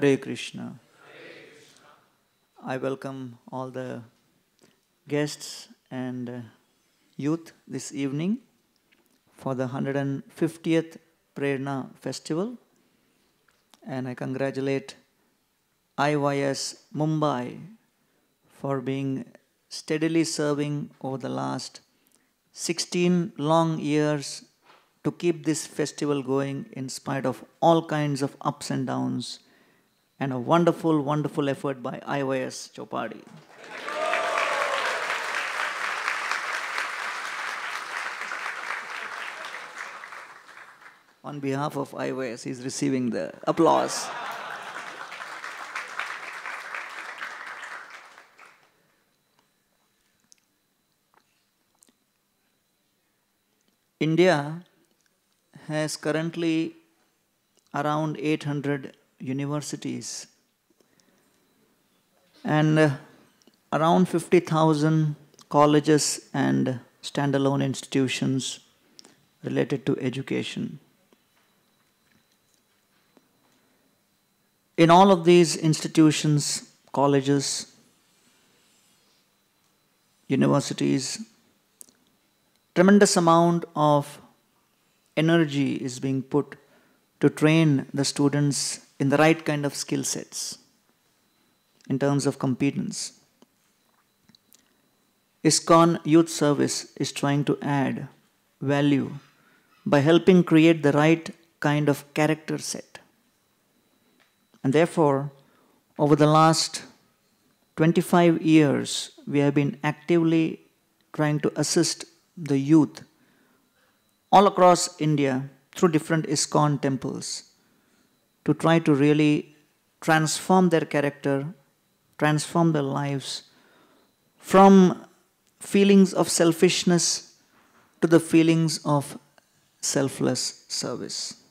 Hare Krishna. I welcome all the guests and uh, youth this evening for the 150th Prerna Festival. And I congratulate IYS Mumbai for being steadily serving over the last 16 long years to keep this festival going in spite of all kinds of ups and downs and a wonderful, wonderful effort by IOS Chopadi. On behalf of IOS, he's receiving the applause. India has currently around 800 universities. And uh, around 50,000 colleges and standalone institutions related to education. In all of these institutions, colleges, universities, tremendous amount of energy is being put to train the students in the right kind of skill sets in terms of competence. ISKCON Youth Service is trying to add value by helping create the right kind of character set. And therefore, over the last 25 years, we have been actively trying to assist the youth all across India through different ISKCON temples to try to really transform their character, transform their lives from feelings of selfishness to the feelings of selfless service.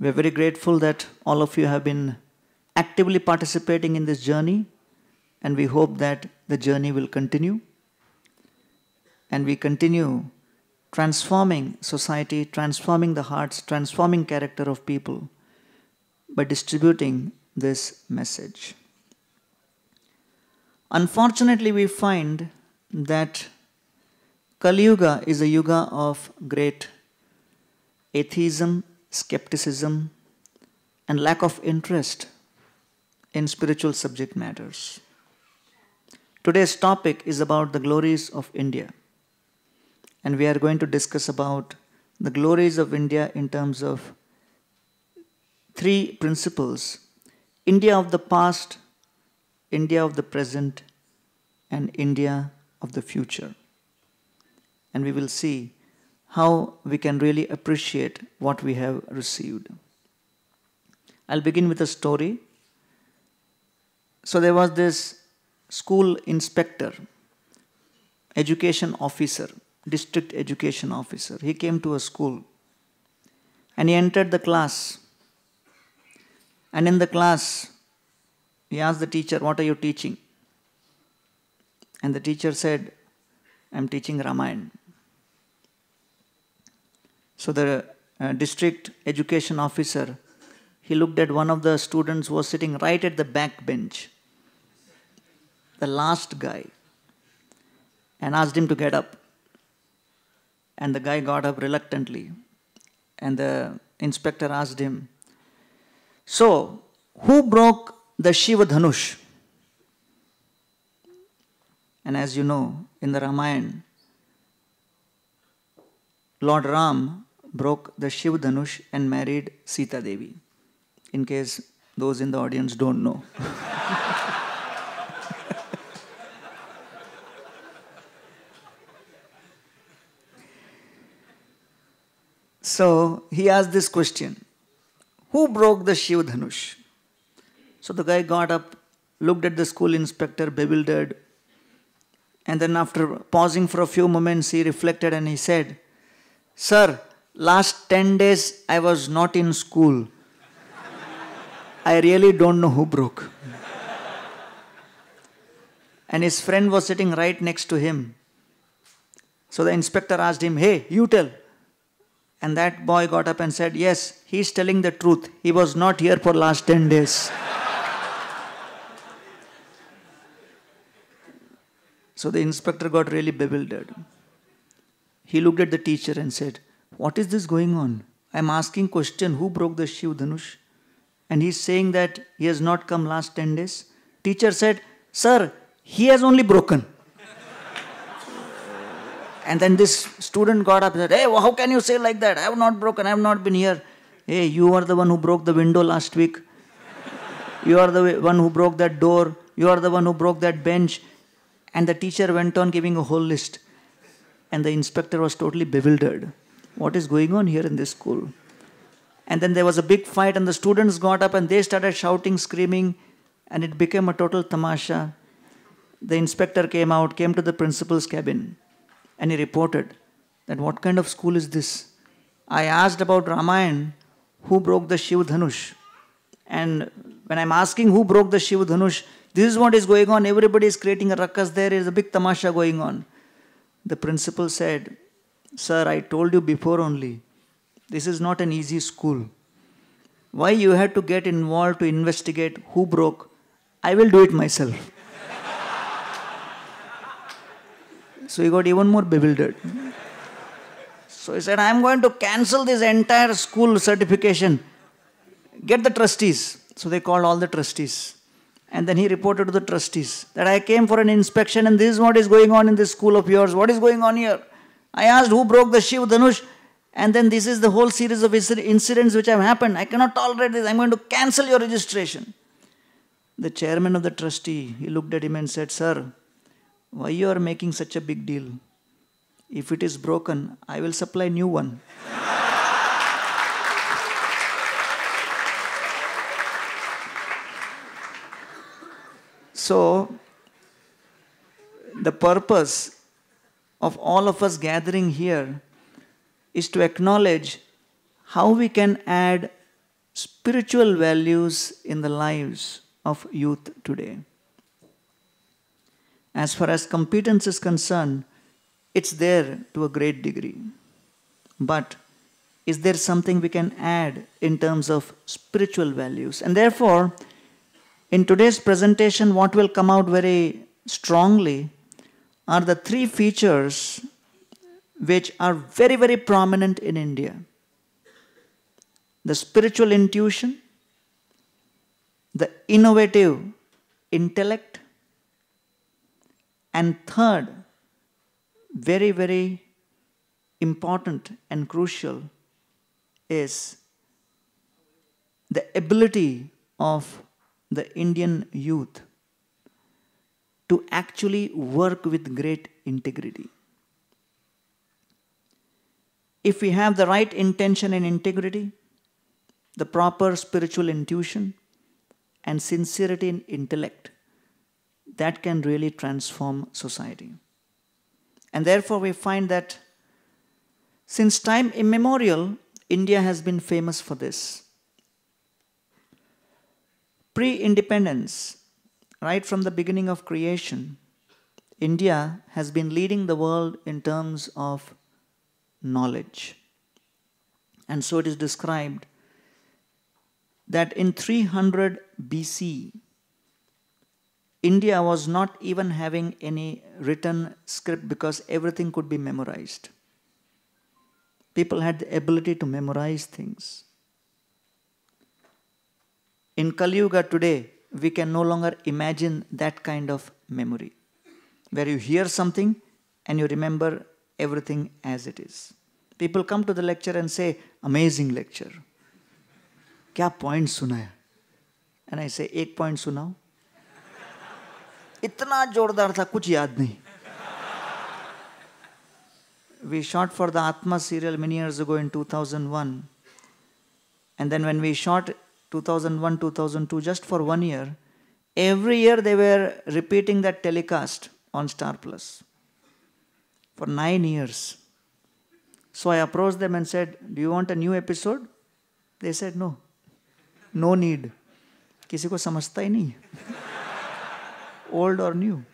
We are very grateful that all of you have been actively participating in this journey, and we hope that the journey will continue. And we continue transforming society, transforming the hearts, transforming character of people by distributing this message. Unfortunately, we find that Kali Yuga is a yuga of great atheism, skepticism, and lack of interest in spiritual subject matters. Today's topic is about the glories of India. And we are going to discuss about the glories of India in terms of three principles India of the past, India of the present, and India of the future. And we will see how we can really appreciate what we have received. I'll begin with a story. So there was this school inspector, education officer, district education officer. He came to a school and he entered the class and in the class, we asked the teacher, What are you teaching? And the teacher said, I'm teaching Ramayana. So the uh, district education officer, he looked at one of the students who was sitting right at the back bench, the last guy, and asked him to get up. And the guy got up reluctantly. And the inspector asked him, so, who broke the Shiva Dhanush? And as you know, in the Ramayana, Lord Ram broke the Shiva Dhanush and married Sita Devi. In case those in the audience don't know. so he asked this question who broke the Shiv Dhanush? So the guy got up, looked at the school inspector, bewildered. And then, after pausing for a few moments, he reflected and he said, Sir, last 10 days I was not in school. I really don't know who broke. and his friend was sitting right next to him. So the inspector asked him, Hey, you tell. And that boy got up and said, Yes, he's telling the truth. He was not here for last 10 days. so the inspector got really bewildered. He looked at the teacher and said, What is this going on? I'm asking question, who broke the shoe, Dhanush? And he's saying that he has not come last 10 days. Teacher said, Sir, he has only broken. And then this student got up and said, Hey, how can you say like that? I have not broken, I have not been here. Hey, you are the one who broke the window last week. you are the one who broke that door. You are the one who broke that bench. And the teacher went on giving a whole list. And the inspector was totally bewildered. What is going on here in this school? And then there was a big fight, and the students got up and they started shouting, screaming, and it became a total tamasha. The inspector came out, came to the principal's cabin and he reported that what kind of school is this? I asked about Ramayana, who broke the Shiv Dhanush. And when I'm asking who broke the Shiv Dhanush, this is what is going on. Everybody is creating a ruckus. There is a big tamasha going on. The principal said, Sir, I told you before only, this is not an easy school. Why you had to get involved to investigate who broke? I will do it myself. So he got even more bewildered. So he said, I am going to cancel this entire school certification. Get the trustees. So they called all the trustees. And then he reported to the trustees that I came for an inspection and this is what is going on in this school of yours. What is going on here? I asked who broke the Shiv Dhanush. And then this is the whole series of incidents which have happened. I cannot tolerate this. I'm going to cancel your registration. The chairman of the trustee, he looked at him and said, Sir, why you are making such a big deal? If it is broken, I will supply new one. so, the purpose of all of us gathering here is to acknowledge how we can add spiritual values in the lives of youth today as far as competence is concerned, it's there to a great degree. But is there something we can add in terms of spiritual values? And therefore, in today's presentation, what will come out very strongly are the three features which are very, very prominent in India the spiritual intuition, the innovative intellect, and third, very, very important and crucial is the ability of the Indian youth to actually work with great integrity. If we have the right intention and integrity, the proper spiritual intuition, and sincerity in intellect, that can really transform society. And therefore, we find that since time immemorial, India has been famous for this. Pre independence, right from the beginning of creation, India has been leading the world in terms of knowledge. And so it is described that in 300 BC, India was not even having any written script because everything could be memorized. People had the ability to memorize things. In Kali Yuga today, we can no longer imagine that kind of memory, where you hear something and you remember everything as it is. People come to the lecture and say, Amazing lecture. "Kya point sunaya?" And I say, "Ek point sunao." इतना जोरदार था कुछ याद नहीं we shot for the Atma serial many years ago in 2001. And then when we shot 2001 2002, just for one year, every year they were repeating that telecast on Star Plus for nine years. So I approached them and said, Do you want a new episode? They said, No. No need. किसी को समझता ही नहीं old or new.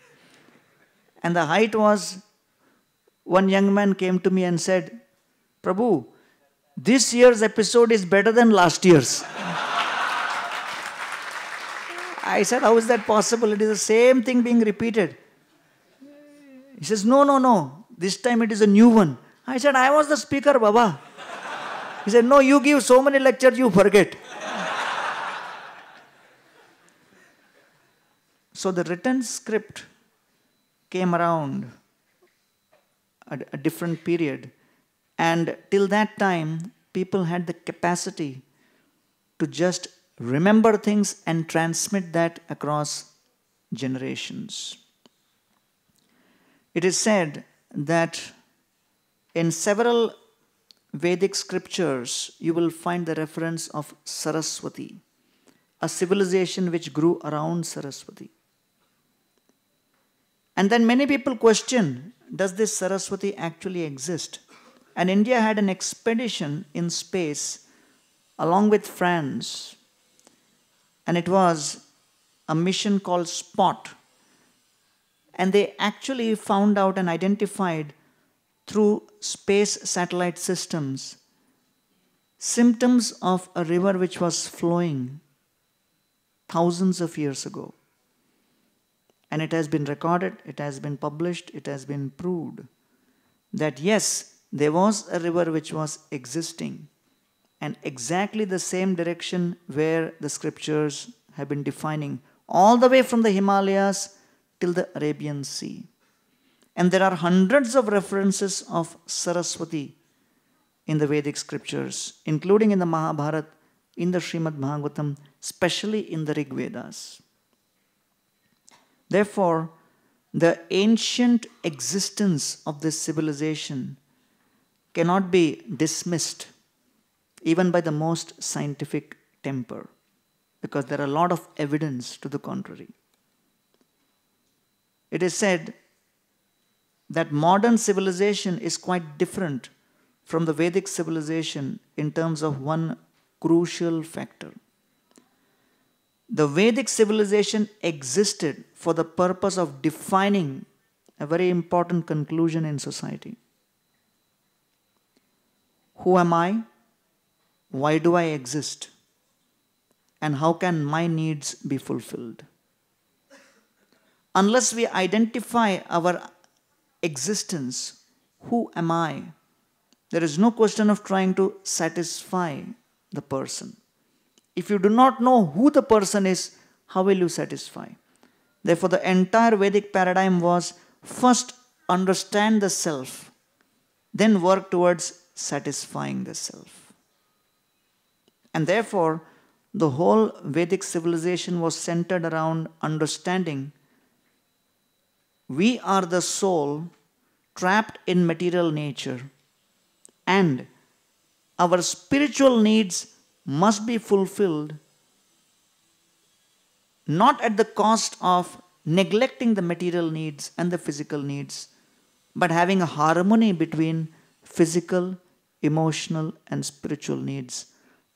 And the height was one young man came to me and said, Prabhu, this year's episode is better than last year's. I said, How is that possible? It is the same thing being repeated. He says, No, no, no. This time it is a new one. I said, I was the speaker, Baba. He said, No, you give so many lectures, you forget. So the written script came around at a different period. And till that time, people had the capacity to just remember things and transmit that across generations. It is said that in several Vedic scriptures, you will find the reference of Saraswati, a civilization which grew around Saraswati. And then many people question does this Saraswati actually exist? And India had an expedition in space along with France, and it was a mission called SPOT. And they actually found out and identified through space satellite systems symptoms of a river which was flowing thousands of years ago and it has been recorded, it has been published, it has been proved that yes, there was a river which was existing and exactly the same direction where the scriptures have been defining all the way from the Himalayas till the Arabian Sea. And there are hundreds of references of Saraswati in the Vedic scriptures, including in the Mahabharata, in the Srimad Bhagavatam, especially in the Rig Vedas. Therefore, the ancient existence of this civilization cannot be dismissed even by the most scientific temper because there are a lot of evidence to the contrary. It is said that modern civilization is quite different from the Vedic civilization in terms of one crucial factor. The Vedic civilization existed for the purpose of defining a very important conclusion in society. Who am I? Why do I exist? And how can my needs be fulfilled? Unless we identify our existence, who am I? There is no question of trying to satisfy the person. If you do not know who the person is, how will you satisfy? Therefore, the entire Vedic paradigm was first understand the self, then work towards satisfying the self. And therefore, the whole Vedic civilization was centered around understanding we are the soul trapped in material nature and our spiritual needs must be fulfilled not at the cost of neglecting the material needs and the physical needs, but having a harmony between physical, emotional, and spiritual needs,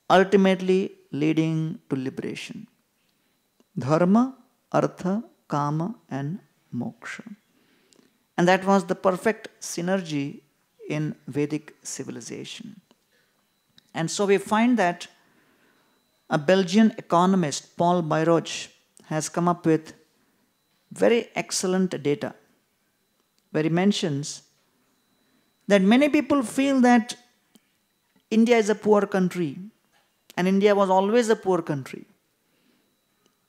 ultimately leading to liberation. Dharma, Artha, Kama, and Moksha. And that was the perfect synergy in Vedic civilization. And so we find that a Belgian economist, Paul Bayroch, has come up with very excellent data where he mentions that many people feel that India is a poor country and India was always a poor country.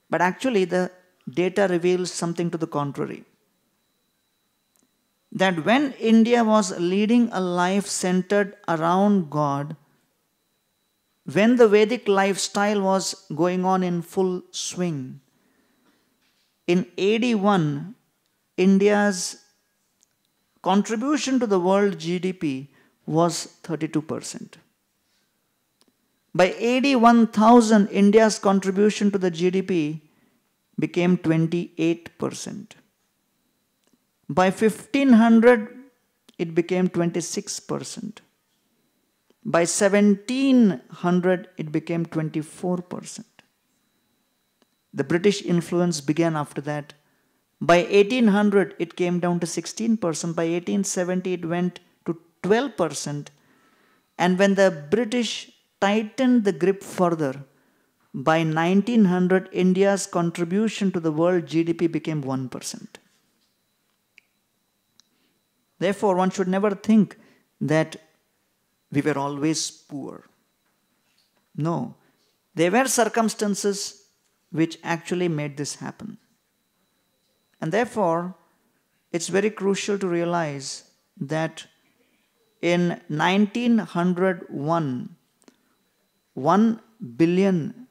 But actually, the data reveals something to the contrary. That when India was leading a life centered around God, when the Vedic lifestyle was going on in full swing, in 81, India's contribution to the world GDP was 32%. By 81,000, India's contribution to the GDP became 28%. By 1500, it became 26%. By 1700, it became 24%. The British influence began after that. By 1800, it came down to 16%. By 1870, it went to 12%. And when the British tightened the grip further, by 1900, India's contribution to the world GDP became 1%. Therefore, one should never think that we were always poor. No, there were circumstances which actually made this happen. And therefore, it's very crucial to realize that in 1901, 1 billion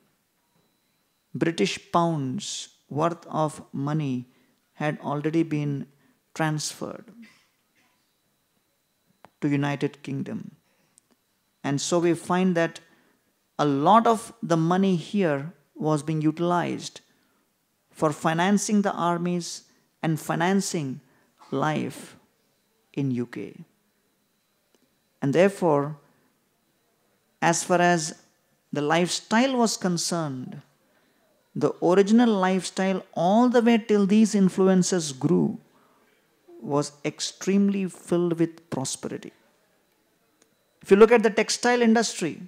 British pounds worth of money had already been transferred to United Kingdom. And so we find that a lot of the money here was being utilized for financing the armies and financing life in UK. And therefore, as far as the lifestyle was concerned, the original lifestyle, all the way till these influences grew, was extremely filled with prosperity. If you look at the textile industry,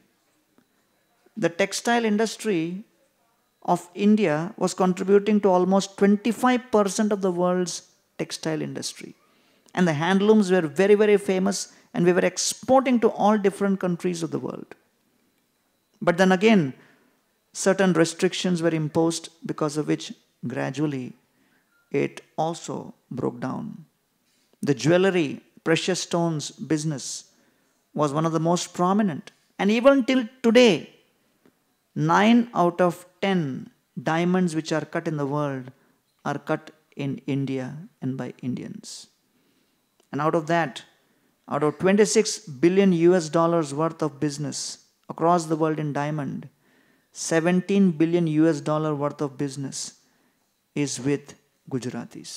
the textile industry of India was contributing to almost 25% of the world's textile industry. And the handlooms were very, very famous and we were exporting to all different countries of the world. But then again, certain restrictions were imposed because of which gradually it also broke down. The jewelry, precious stones business was one of the most prominent. And even till today, 9 out of 10 diamonds which are cut in the world are cut in India and by Indians. And out of that, out of 26 billion US dollars worth of business across the world in diamond, 17 billion US dollar worth of business is with Gujaratis.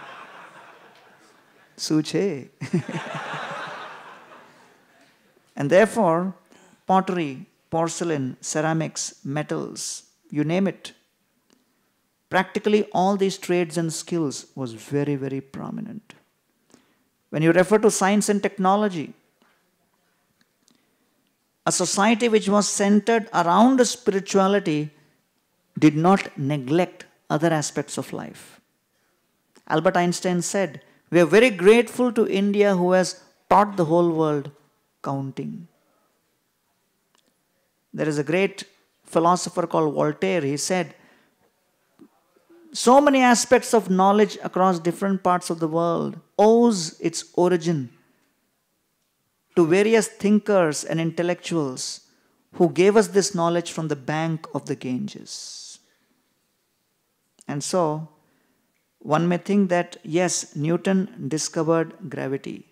Suche. And therefore, pottery, porcelain, ceramics, metals, you name it, practically all these trades and skills was very, very prominent. When you refer to science and technology, a society which was centered around spirituality did not neglect other aspects of life. Albert Einstein said, We are very grateful to India who has taught the whole world counting. There is a great philosopher called Voltaire, he said, so many aspects of knowledge across different parts of the world owes its origin to various thinkers and intellectuals who gave us this knowledge from the bank of the Ganges. And so, one may think that yes, Newton discovered gravity.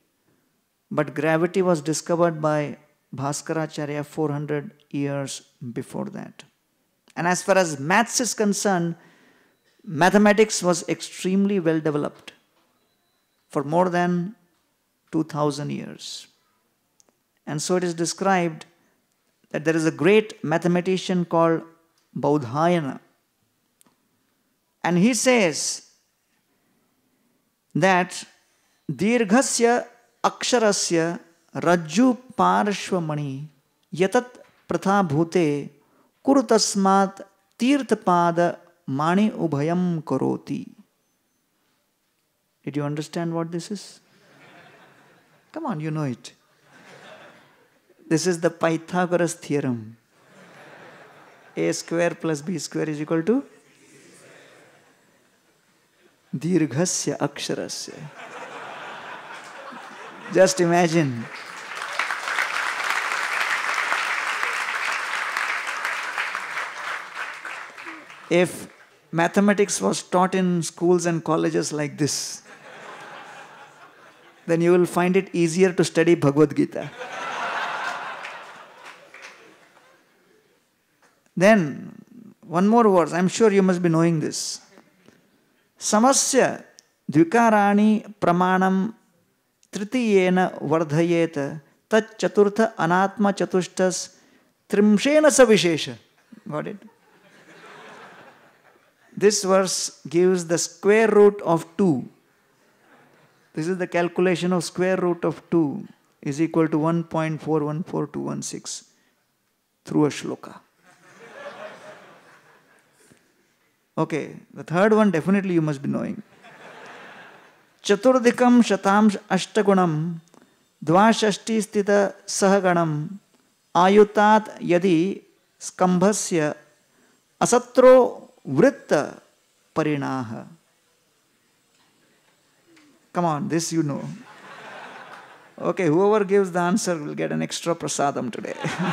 But gravity was discovered by Bhaskaracharya 400 years before that. And as far as maths is concerned, mathematics was extremely well developed for more than 2000 years. And so it is described that there is a great mathematician called Baudhayana. And he says that Dirghasya अक्षरस्य रज्जुपार्श्वमणि यतत् प्रथाभूते कुरुतस्मात् तीर्थपादमाणि उभयं करोति Did you understand what this is? Come on, you know it. This is the Pythagoras theorem. A square plus B square is equal to दीर्घस्य अक्षरस्य Just imagine. If mathematics was taught in schools and colleges like this, then you will find it easier to study Bhagavad Gita. then, one more verse, I'm sure you must be knowing this. Samasya dvikarani pramanam तृतीयन वर्धयेत तत्चतुर्थ अनात्म चतुष्ट त्रिंशेन स विशेष this verse gives the square root of two this is the calculation of square root of two is equal to one point four one four two one six through a shloka okay the third one definitely you must be knowing चतुर्दिकम शतांश अष्टगुणम द्वाषष्टि स्थित सहगणम आयुतात् यदि स्कंभस्य असत्रो वृत्त परिणाह come on this you know okay whoever gives the answer will get an extra prasadam today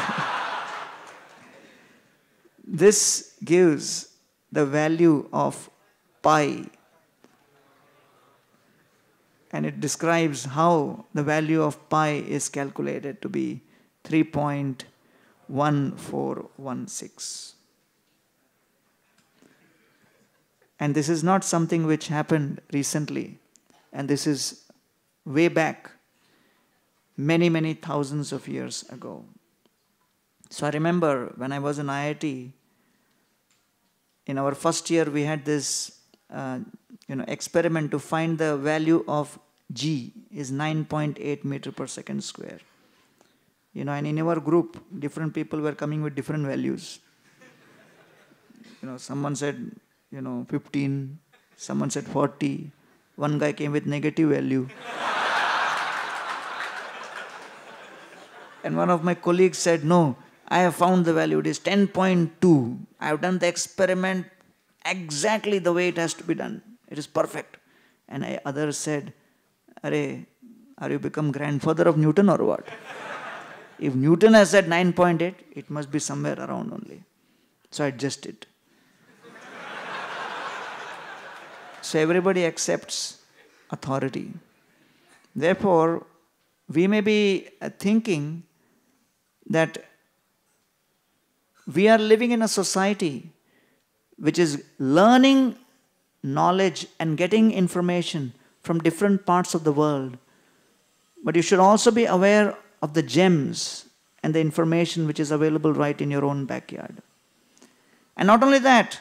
this gives the value of pi and it describes how the value of pi is calculated to be 3.1416. And this is not something which happened recently, and this is way back, many, many thousands of years ago. So I remember when I was in IIT, in our first year, we had this uh, you know, experiment to find the value of g is 9.8 meter per second square you know and in our group different people were coming with different values you know someone said you know 15 someone said 40 one guy came with negative value and one of my colleagues said no i have found the value it is 10.2 i have done the experiment exactly the way it has to be done it is perfect and I, others said are you become grandfather of Newton or what? if Newton has said 9.8, it must be somewhere around only. So I adjust it. so everybody accepts authority. Therefore, we may be uh, thinking that we are living in a society which is learning knowledge and getting information from different parts of the world. But you should also be aware of the gems and the information which is available right in your own backyard. And not only that,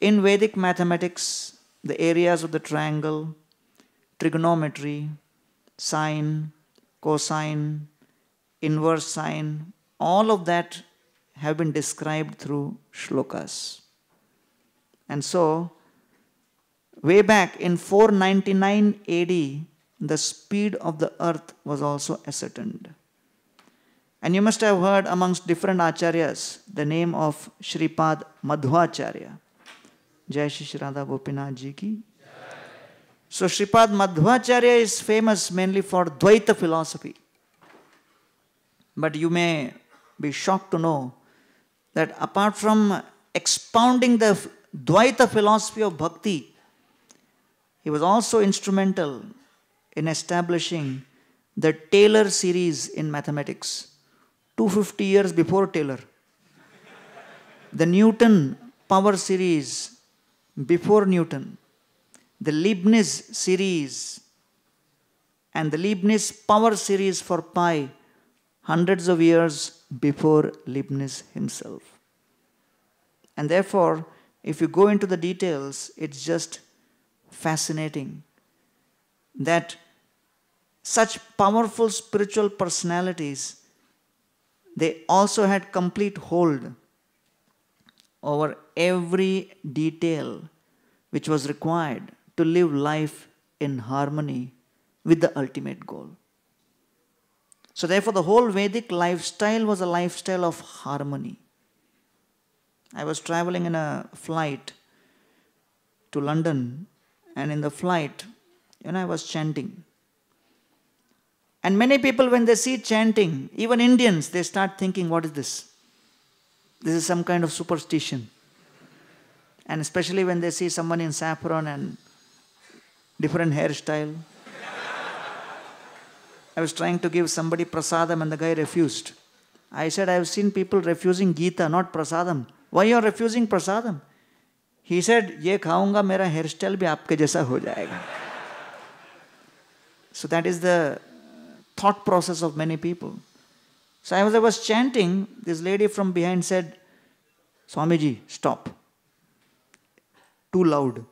in Vedic mathematics, the areas of the triangle, trigonometry, sine, cosine, inverse sine, all of that have been described through shlokas. And so, Way back in 499 AD, the speed of the earth was also ascertained. And you must have heard amongst different acharyas the name of Shripad Madhvacharya. Jai Shri Radha ki. So Shripad Madhvacharya is famous mainly for Dvaita philosophy. But you may be shocked to know that apart from expounding the Dvaita philosophy of bhakti, he was also instrumental in establishing the Taylor series in mathematics, 250 years before Taylor. the Newton power series before Newton. The Leibniz series and the Leibniz power series for pi hundreds of years before Leibniz himself. And therefore, if you go into the details, it's just fascinating that such powerful spiritual personalities they also had complete hold over every detail which was required to live life in harmony with the ultimate goal. So, therefore, the whole Vedic lifestyle was a lifestyle of harmony. I was traveling in a flight to London and in the flight, you know, I was chanting. And many people, when they see chanting, even Indians, they start thinking, what is this? This is some kind of superstition. And especially when they see someone in saffron and different hairstyle. I was trying to give somebody prasadam and the guy refused. I said, I have seen people refusing Gita, not prasadam. Why are you refusing prasadam? He said ये खाऊंगा मेरा hair style भी आपके जैसा हो जाएगा so that is the thought process of many people so I was was chanting this lady from behind said Swami ji stop too loud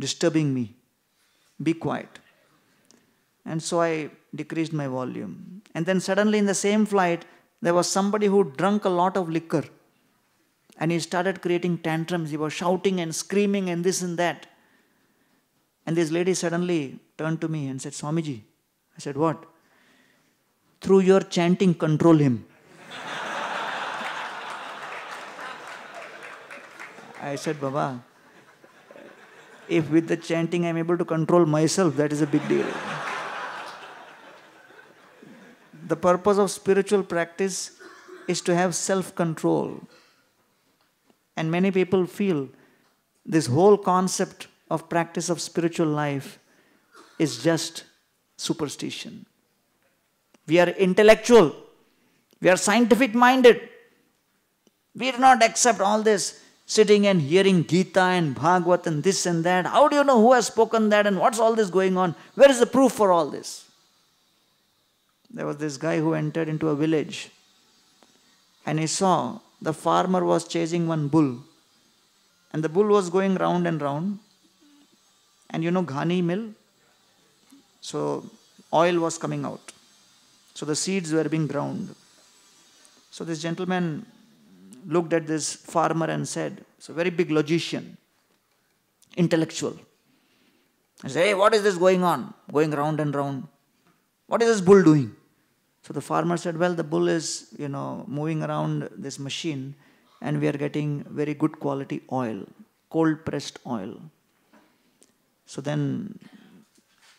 disturbing me be quiet and so I decrease my volume and then suddenly in the same flight there was somebody who drunk a lot of liquor And he started creating tantrums. He was shouting and screaming and this and that. And this lady suddenly turned to me and said, Swamiji. I said, What? Through your chanting, control him. I said, Baba, if with the chanting I'm able to control myself, that is a big deal. the purpose of spiritual practice is to have self control. And many people feel this whole concept of practice of spiritual life is just superstition. We are intellectual. We are scientific minded. We do not accept all this sitting and hearing Gita and Bhagavat and this and that. How do you know who has spoken that and what's all this going on? Where is the proof for all this? There was this guy who entered into a village and he saw the farmer was chasing one bull. And the bull was going round and round. And you know Ghani mill? So oil was coming out. So the seeds were being ground. So this gentleman looked at this farmer and said, It's a very big logician, intellectual. He said, Hey, what is this going on? Going round and round. What is this bull doing? So the farmer said, well, the bull is, you know, moving around this machine and we are getting very good quality oil, cold pressed oil. So then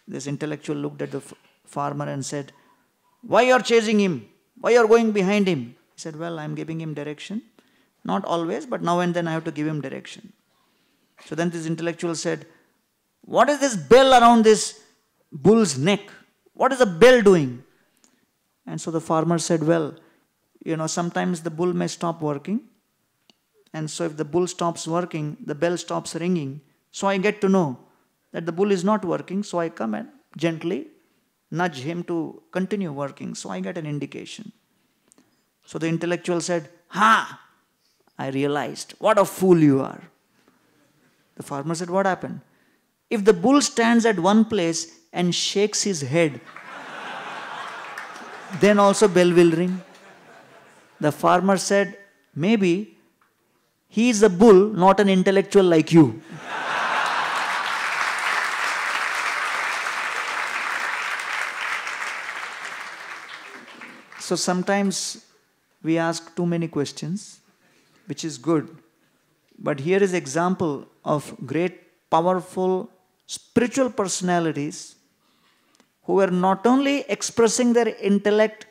this intellectual looked at the farmer and said, why you are chasing him? Why you are going behind him? He said, well, I'm giving him direction. Not always, but now and then I have to give him direction. So then this intellectual said, what is this bell around this bull's neck? What is the bell doing? And so the farmer said, Well, you know, sometimes the bull may stop working. And so if the bull stops working, the bell stops ringing. So I get to know that the bull is not working. So I come and gently nudge him to continue working. So I get an indication. So the intellectual said, Ha! I realized, what a fool you are. The farmer said, What happened? If the bull stands at one place and shakes his head then also bell will ring. The farmer said, Maybe he is a bull, not an intellectual like you. so sometimes we ask too many questions, which is good. But here is example of great, powerful spiritual personalities who were not only expressing their intellect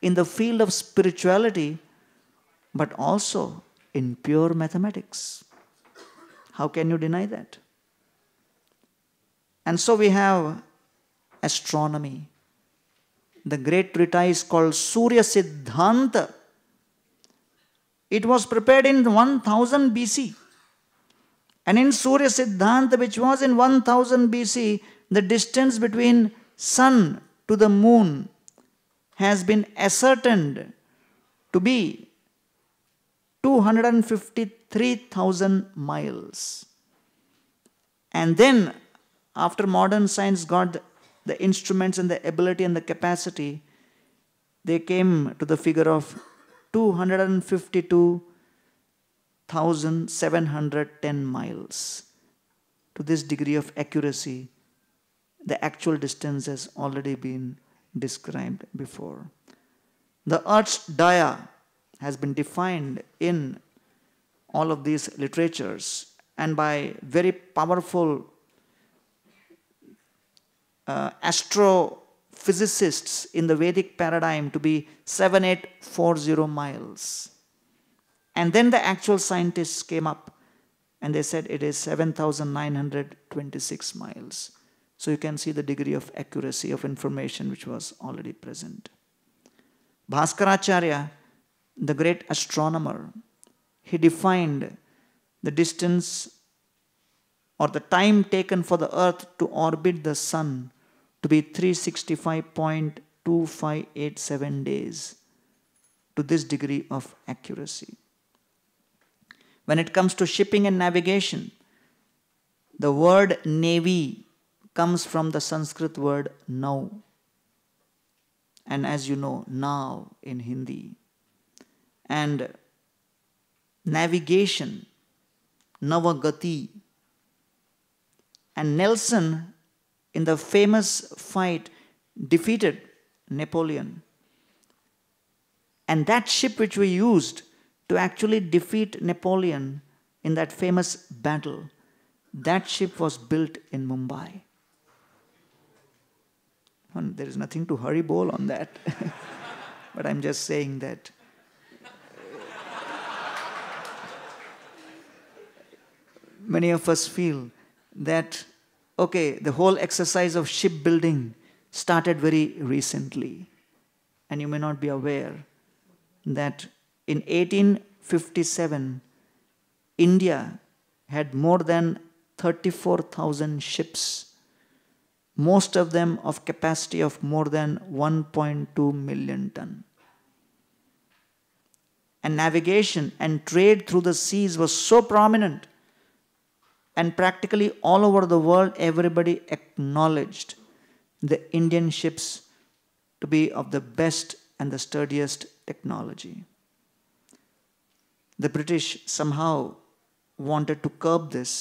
in the field of spirituality, but also in pure mathematics. How can you deny that? And so we have astronomy. The great treatise called Surya Siddhanta. It was prepared in 1000 BC. And in Surya Siddhanta, which was in 1000 BC, the distance between sun to the moon has been ascertained to be 253,000 miles. And then, after modern science got the, instruments and the ability and the capacity, they came to the figure of 252,710 miles to this degree of accuracy the actual distance has already been described before. The Earth's dia has been defined in all of these literatures and by very powerful uh, astrophysicists in the Vedic paradigm to be 7840 miles. And then the actual scientists came up and they said it is 7,926 miles. So you can see the degree of accuracy of information which was already present. Bhaskaracharya, the great astronomer, he defined the distance or the time taken for the earth to orbit the sun to be 365.2587 days to this degree of accuracy. When it comes to shipping and navigation, the word navy comes from the Sanskrit word now. And as you know, now in Hindi. And navigation, Navagati. And Nelson, in the famous fight, defeated Napoleon. And that ship which we used to actually defeat Napoleon in that famous battle, that ship was built in Mumbai there is nothing to hurry bowl on that. but I'm just saying that. Uh, many of us feel that, okay, the whole exercise of shipbuilding started very recently. And you may not be aware that in 1857, India had more than 34,000 ships most of them of capacity of more than 1.2 million ton. And navigation and trade through the seas was so prominent and practically all over the world everybody acknowledged the Indian ships to be of the best and the sturdiest technology. The British somehow wanted to curb this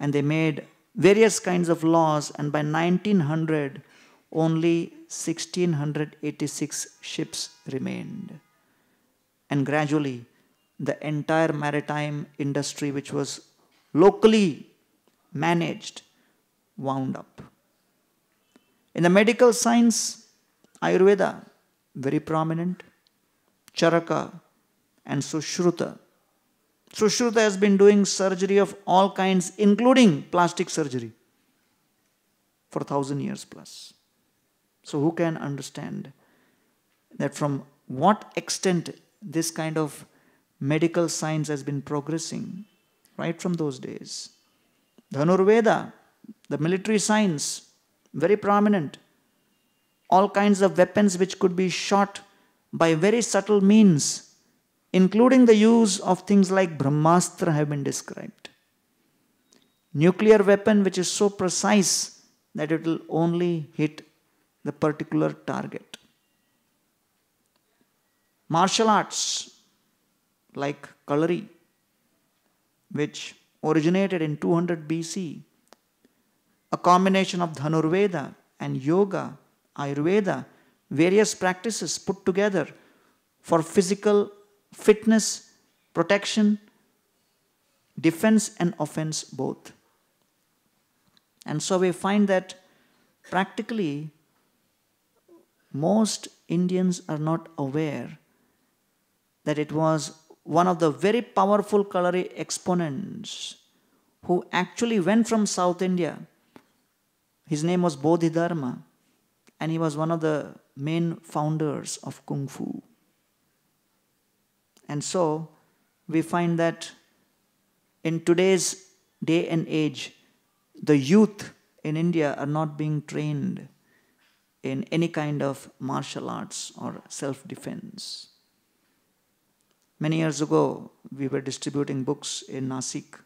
and they made various kinds of laws and by 1900 only 1686 ships remained and gradually the entire maritime industry which was locally managed wound up in the medical science ayurveda very prominent charaka and sushruta Sushruta has been doing surgery of all kinds, including plastic surgery, for a thousand years plus. So, who can understand that from what extent this kind of medical science has been progressing right from those days? Dhanurveda, the military science, very prominent. All kinds of weapons which could be shot by very subtle means including the use of things like Brahmastra, have been described. Nuclear weapon which is so precise that it will only hit the particular target. Martial arts like Kalari, which originated in 200 BC, a combination of Dhanurveda and Yoga, Ayurveda, various practices put together for physical fitness, protection, defense, and offense both. And so we find that practically most Indians are not aware that it was one of the very powerful culinary exponents who actually went from South India. His name was Bodhidharma, and he was one of the main founders of Kung Fu. And so we find that in today's day and age, the youth in India are not being trained in any kind of martial arts or self defense. Many years ago, we were distributing books in Nasik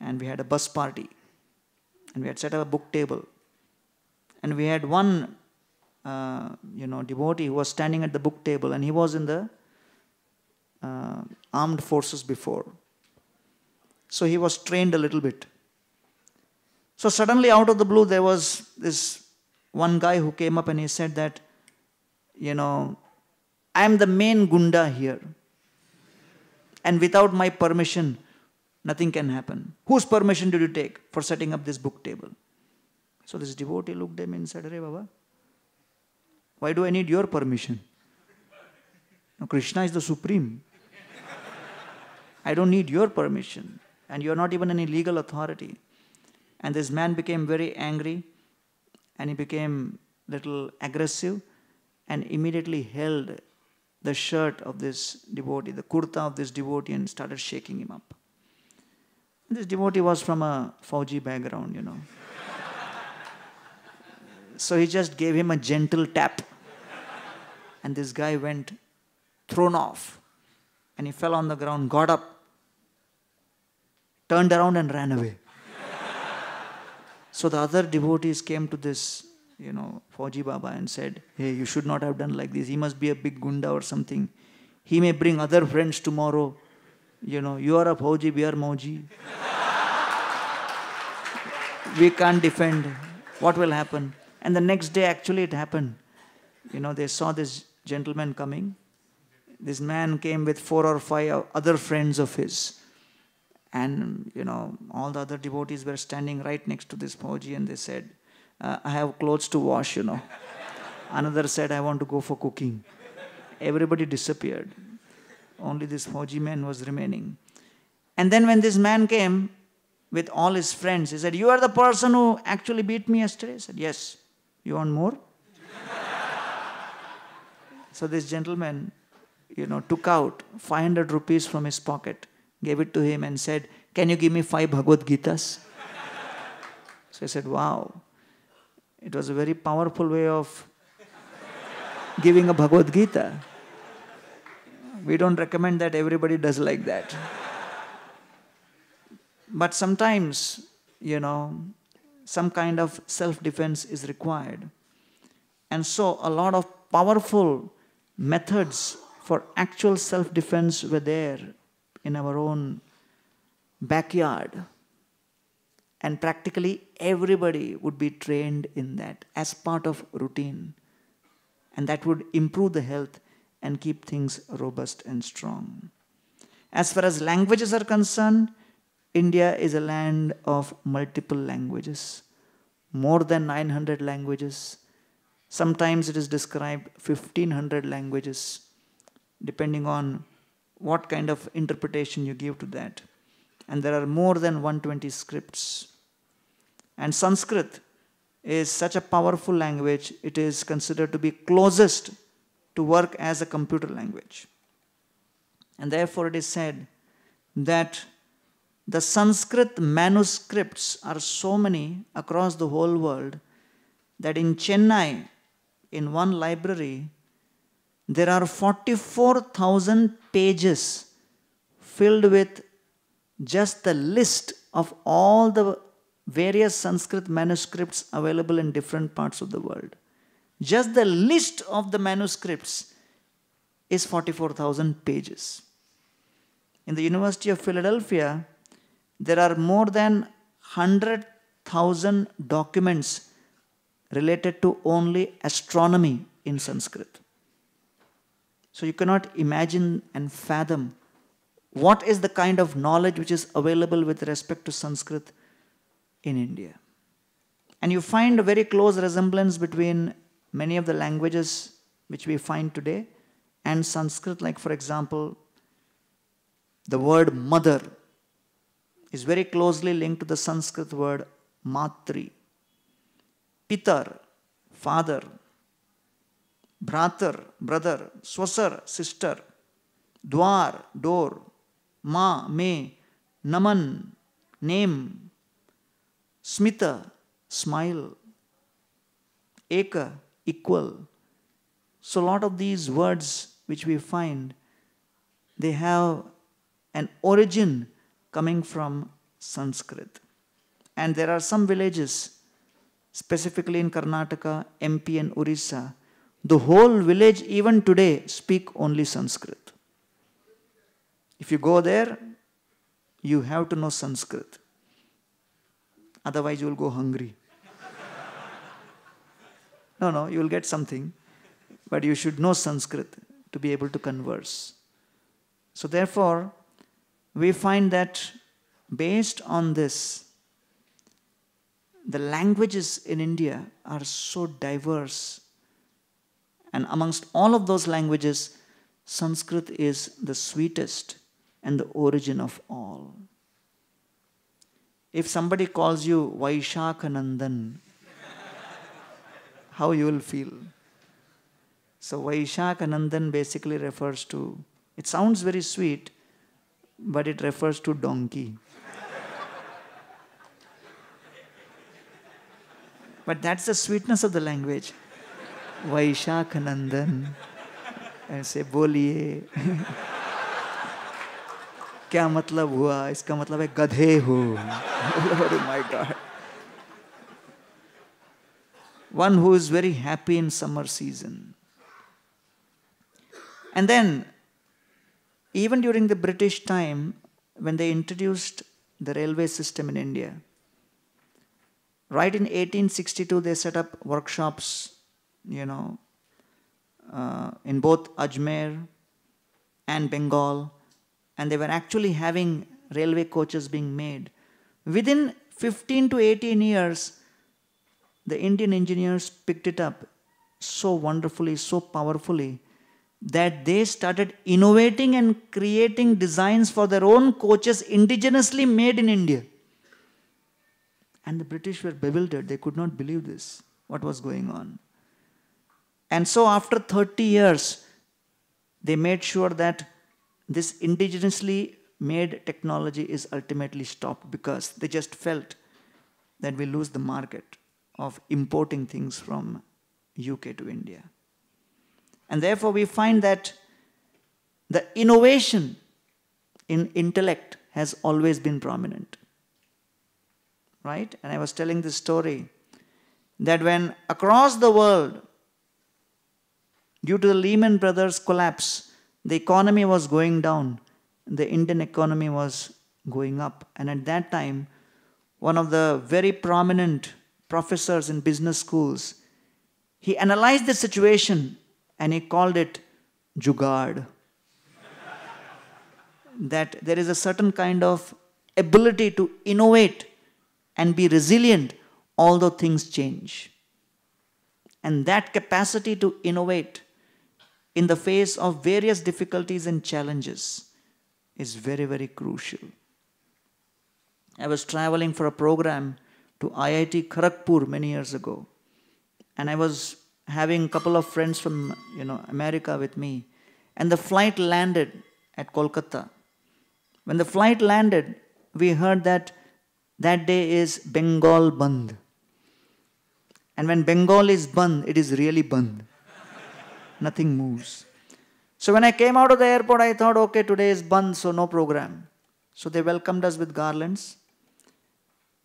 and we had a bus party and we had set up a book table and we had one uh, you know devotee who was standing at the book table and he was in the uh, armed forces before. So he was trained a little bit. So suddenly, out of the blue, there was this one guy who came up and he said that, you know, I'm the main gunda here. And without my permission, nothing can happen. Whose permission did you take for setting up this book table? So this devotee looked at him and said, Hey Baba, why do I need your permission? Now, Krishna is the supreme. I don't need your permission, and you're not even any legal authority. And this man became very angry, and he became little aggressive, and immediately held the shirt of this devotee, the kurta of this devotee, and started shaking him up. And this devotee was from a Fauji background, you know. so he just gave him a gentle tap. And this guy went thrown off. And he fell on the ground, got up, turned around and ran away. so the other devotees came to this, you know, Fauji Baba and said, Hey, you should not have done like this. He must be a big gunda or something. He may bring other friends tomorrow. You know, you are a Fauji, we are Mauji. we can't defend. What will happen? And the next day, actually, it happened. You know, they saw this gentleman coming. This man came with four or five other friends of his and, you know, all the other devotees were standing right next to this Poji and they said, uh, I have clothes to wash, you know. Another said, I want to go for cooking. Everybody disappeared. Only this Poji man was remaining. And then when this man came with all his friends, he said, You are the person who actually beat me yesterday? I said, Yes. You want more? so this gentleman, you know, took out 500 rupees from his pocket gave it to him and said, Can you give me five Bhagavad Gitas? so I said, Wow. It was a very powerful way of giving a Bhagavad Gita. We don't recommend that everybody does like that. but sometimes, you know, some kind of self defense is required. And so, a lot of powerful methods for actual self defense were there in our own backyard. And practically everybody would be trained in that as part of routine. And that would improve the health and keep things robust and strong. As far as languages are concerned, India is a land of multiple languages, more than 900 languages. Sometimes it is described 1500 languages, depending on what kind of interpretation you give to that. And there are more than 120 scripts. And Sanskrit is such a powerful language, it is considered to be closest to work as a computer language. And therefore, it is said that the Sanskrit manuscripts are so many across the whole world that in Chennai, in one library, there are 44,000 pages filled with just the list of all the various Sanskrit manuscripts available in different parts of the world. Just the list of the manuscripts is 44,000 pages. In the University of Philadelphia, there are more than 100,000 documents related to only astronomy in Sanskrit. So you cannot imagine and fathom what is the kind of knowledge which is available with respect to Sanskrit in India. And you find a very close resemblance between many of the languages which we find today and Sanskrit, like for example, the word mother is very closely linked to the Sanskrit word matri, pitar, father, Brother, brother, swasar, sister, dwar, door, ma, me, naman, name, smita, smile, eka, equal. So a lot of these words which we find, they have an origin coming from Sanskrit. And there are some villages, specifically in Karnataka, MP and Orissa, the whole village, even today, speak only Sanskrit. If you go there, you have to know Sanskrit. Otherwise, you will go hungry. no, no, you will get something, but you should know Sanskrit to be able to converse. So, therefore, we find that based on this, the languages in India are so diverse and amongst all of those languages, Sanskrit is the sweetest and the origin of all. If somebody calls you Vaishakhanandan, how you will feel? So Vaishakhanandan basically refers to, it sounds very sweet, but it refers to donkey. but that's the sweetness of the language. वैशाख नंदन ऐसे बोलिए क्या मतलब हुआ इसका मतलब है गधे हो my God one who is very happy in summer season and then even during the British time when they introduced the railway system in India right in 1862 they set up workshops you know, uh, in both Ajmer and Bengal, and they were actually having railway coaches being made. Within 15 to 18 years, the Indian engineers picked it up so wonderfully, so powerfully, that they started innovating and creating designs for their own coaches indigenously made in India. And the British were bewildered. They could not believe this, what was going on. And so after 30 years, they made sure that this indigenously made technology is ultimately stopped because they just felt that we lose the market of importing things from UK to India. And therefore, we find that the innovation in intellect has always been prominent. Right? And I was telling this story that when across the world Due to the Lehman Brothers collapse, the economy was going down. The Indian economy was going up. And at that time, one of the very prominent professors in business schools, he analyzed the situation and he called it jugaad. that there is a certain kind of ability to innovate and be resilient although things change. And that capacity to innovate in the face of various difficulties and challenges is very, very crucial. I was traveling for a program to IIT Kharagpur many years ago, and I was having a couple of friends from you know America with me, and the flight landed at Kolkata. When the flight landed, we heard that that day is Bengal Band. And when Bengal is Band, it is really Band nothing moves. So when I came out of the airport, I thought, okay, today is bun, so no program. So they welcomed us with garlands.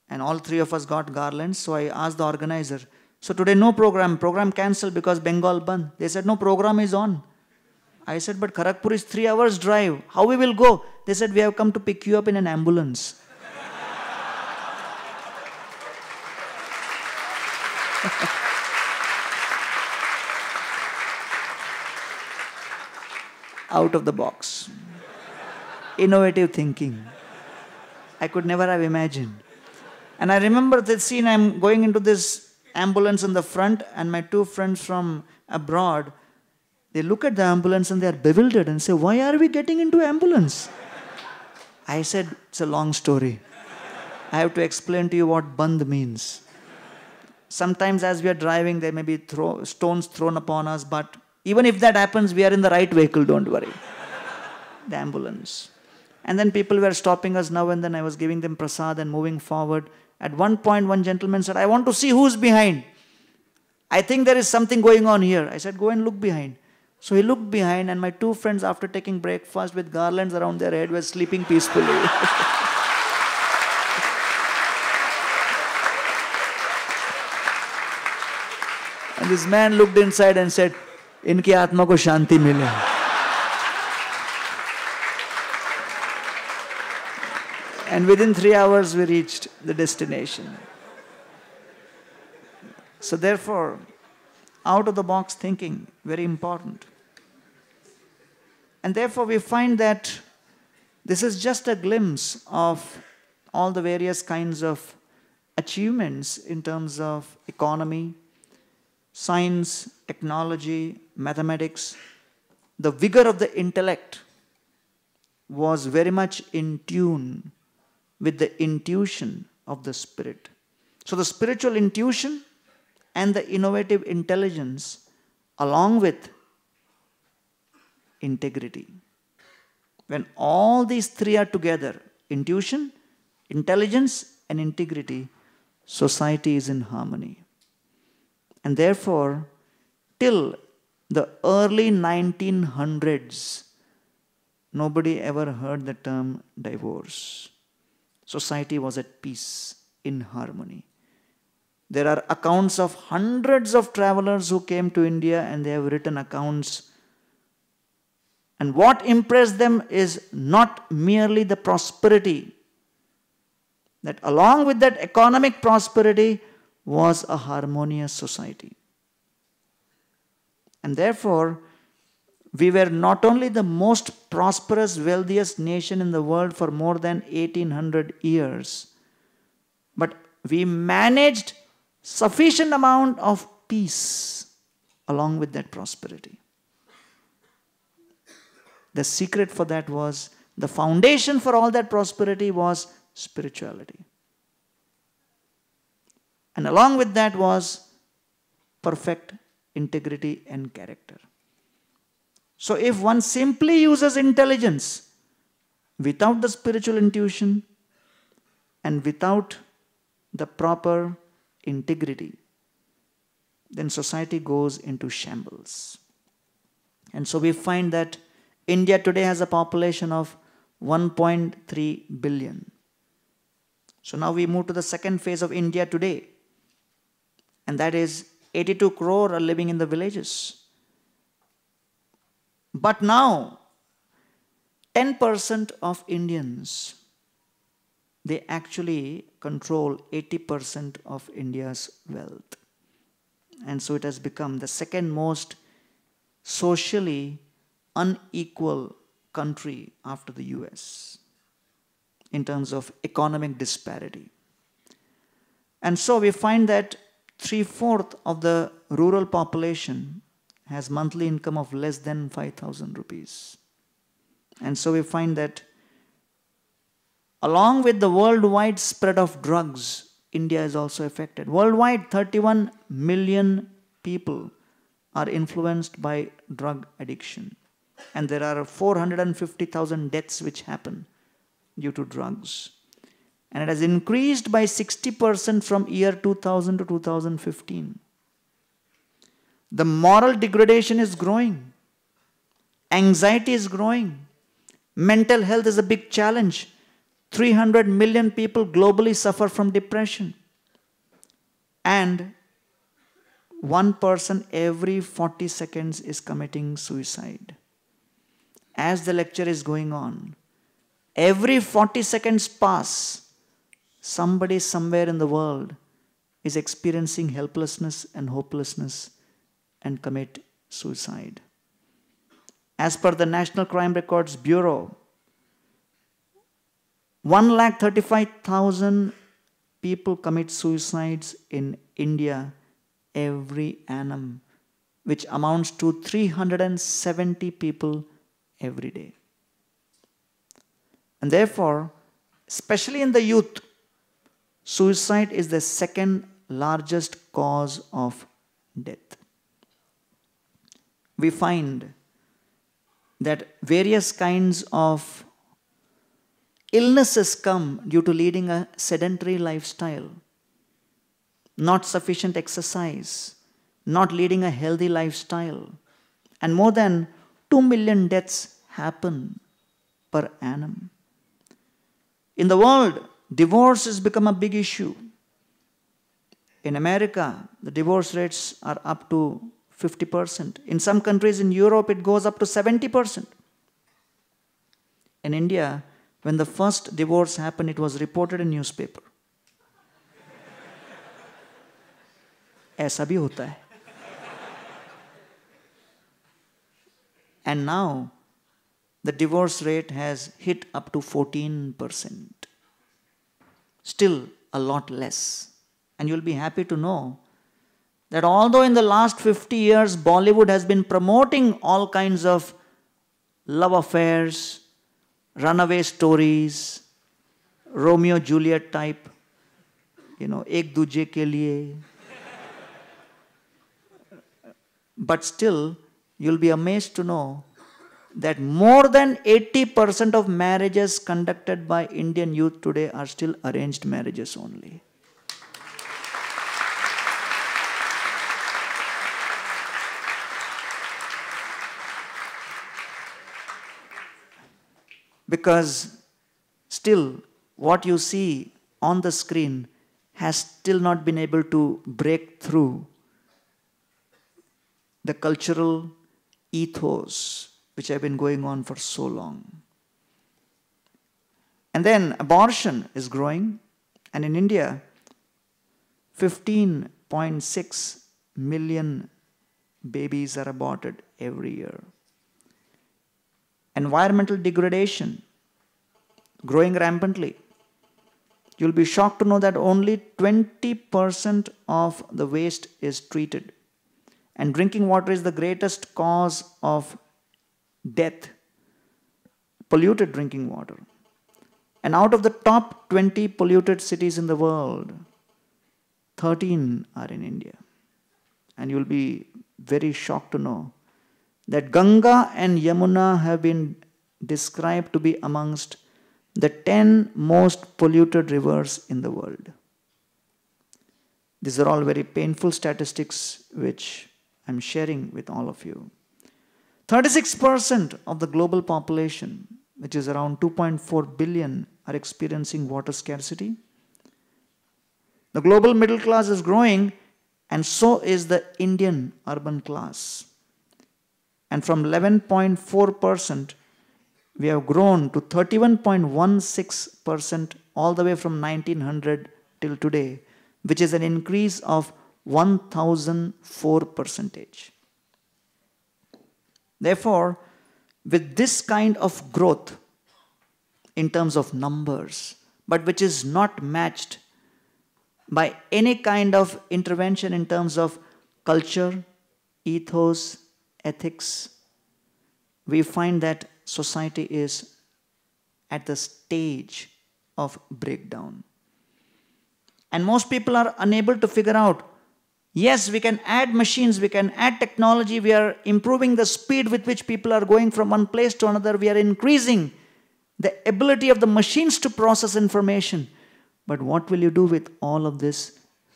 And all three of us got garlands. So I asked the organizer, so today no program, program cancelled because Bengal bun. They said, no, program is on. I said, but Kharagpur is three hours drive. How we will go? They said, we have come to pick you up in an ambulance. out of the box. Innovative thinking. I could never have imagined. And I remember that scene I'm going into this ambulance in the front, and my two friends from abroad they look at the ambulance and they are bewildered and say why are we getting into ambulance i said it's a long story i have to explain to you what band means sometimes as we are driving there may be throw, stones thrown upon us but even if that happens, we are in the right vehicle, don't worry. the ambulance. And then people were stopping us now and then. I was giving them prasad and moving forward. At one point, one gentleman said, I want to see who's behind. I think there is something going on here. I said, Go and look behind. So he looked behind, and my two friends, after taking breakfast with garlands around their head, were sleeping peacefully. and this man looked inside and said, इनकी आत्मा को शांति मिले and within three hours we reached the destination. So, therefore, out of the box thinking, very important. And therefore, we find that this is just a glimpse of all the various kinds of achievements in terms of economy, science, technology, mathematics, the vigor of the intellect was very much in tune with the intuition of the spirit. So the spiritual intuition and the innovative intelligence along with integrity. When all these three are together, intuition, intelligence and integrity, society is in harmony. And therefore, till the early 1900s, nobody ever heard the term divorce. Society was at peace, in harmony. There are accounts of hundreds of travelers who came to India and they have written accounts. And what impressed them is not merely the prosperity, that along with that economic prosperity, was a harmonious society. And therefore, we were not only the most prosperous, wealthiest nation in the world for more than 1800 years, but we managed sufficient amount of peace along with that prosperity. The secret for that was the foundation for all that prosperity was spirituality. And along with that was perfect integrity and character. So if one simply uses intelligence without the spiritual intuition and without the proper integrity, then society goes into shambles. And so we find that India today has a population of 1.3 billion. So now we move to the second phase of India today and that is 82 crore are living in the villages. But now, 10% of Indians, they actually control 80% of India's wealth. And so it has become the second most socially unequal country after the US in terms of economic disparity. And so we find that Three fourth of the rural population has monthly income of less than 5,000 rupees. And so we find that along with the worldwide spread of drugs, India is also affected. Worldwide, 31 million people are influenced by drug addiction. And there are 450,000 deaths which happen due to drugs and it has increased by 60% from year 2000 to 2015. The moral degradation is growing. Anxiety is growing. Mental health is a big challenge. 300 million people globally suffer from depression. And one person every 40 seconds is committing suicide. As the lecture is going on, every 40 seconds pass, Somebody somewhere in the world is experiencing helplessness and hopelessness and commit suicide. As per the National Crime Records Bureau, 1,35,000 people commit suicides in India every annum, which amounts to 370 people every day. And therefore, especially in the youth, Suicide is the second largest cause of death. We find that various kinds of illnesses come due to leading a sedentary lifestyle, not sufficient exercise, not leading a healthy lifestyle, and more than 2 million deaths happen per annum. In the world, Divorce has become a big issue. In America, the divorce rates are up to 50%. In some countries in Europe, it goes up to 70%. In India, when the first divorce happened, it was reported in newspaper. ऐसा भी होता है And now the divorce rate has hit up to 14% still a lot less. And you'll be happy to know that although in the last 50 years Bollywood has been promoting all kinds of love affairs, runaway stories, Romeo Juliet type, you know, ek duje ke liye. but still, you'll be amazed to know that more than 80% of marriages conducted by Indian youth today are still arranged marriages only. Because still, what you see on the screen has still not been able to break through the cultural ethos which have been going on for so long. And then abortion is growing, and in India, 15.6 million babies are aborted every year. Environmental degradation growing rampantly. You'll be shocked to know that only 20% of the waste is treated. And drinking water is the greatest cause of death, polluted drinking water. And out of the top 20 polluted cities in the world, 13 are in India. And you'll be very shocked to know that Ganga and Yamuna have been described to be amongst the 10 most polluted rivers in the world. These are all very painful statistics which I'm sharing with all of you. 36% of the global population, which is around 2.4 billion, are experiencing water scarcity. The global middle class is growing, and so is the Indian urban class. And from 11.4%, we have grown to 31.16% all the way from 1900 till today, which is an increase of 1004 percentage. Therefore, with this kind of growth in terms of numbers, but which is not matched by any kind of intervention in terms of culture, ethos, ethics, we find that society is at the stage of breakdown. And most people are unable to figure out Yes, we can add machines, we can add technology, we are improving the speed with which people are going from one place to another, we are increasing the ability of the machines to process information. But what will you do with all of this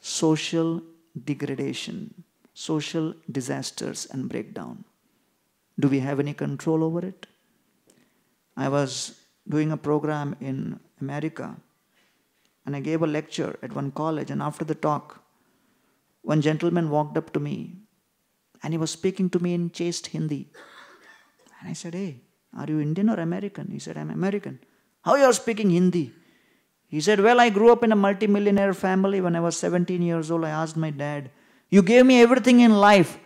social degradation, social disasters and breakdown? Do we have any control over it? I was doing a program in America and I gave a lecture at one college, and after the talk, one gentleman walked up to me and he was speaking to me in chaste Hindi. And I said, Hey, are you Indian or American? He said, I'm American. How you are speaking Hindi? He said, Well, I grew up in a multimillionaire family. When I was 17 years old, I asked my dad, You gave me everything in life.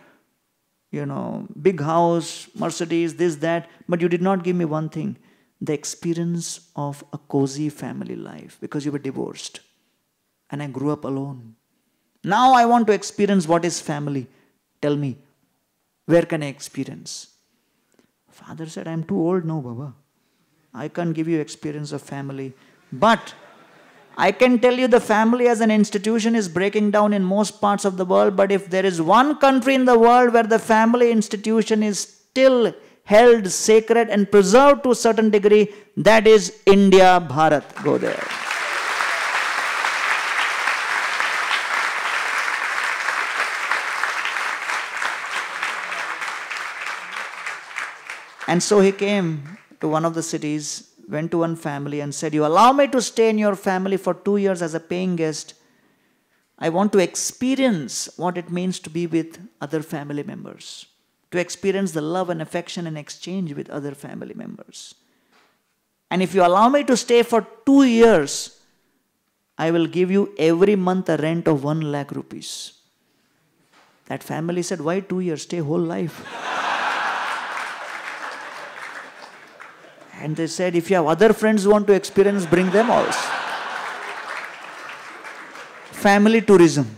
You know, big house, Mercedes, this, that, but you did not give me one thing the experience of a cozy family life because you were divorced. And I grew up alone. Now I want to experience what is family. Tell me, where can I experience? Father said, I'm too old now, Baba. I can't give you experience of family. But I can tell you the family as an institution is breaking down in most parts of the world. But if there is one country in the world where the family institution is still held sacred and preserved to a certain degree, that is India, Bharat. Go there. And so he came to one of the cities, went to one family and said, You allow me to stay in your family for two years as a paying guest. I want to experience what it means to be with other family members, to experience the love and affection and exchange with other family members. And if you allow me to stay for two years, I will give you every month a rent of one lakh rupees. That family said, Why two years? Stay whole life. And they said, if you have other friends who want to experience, bring them also. Family tourism.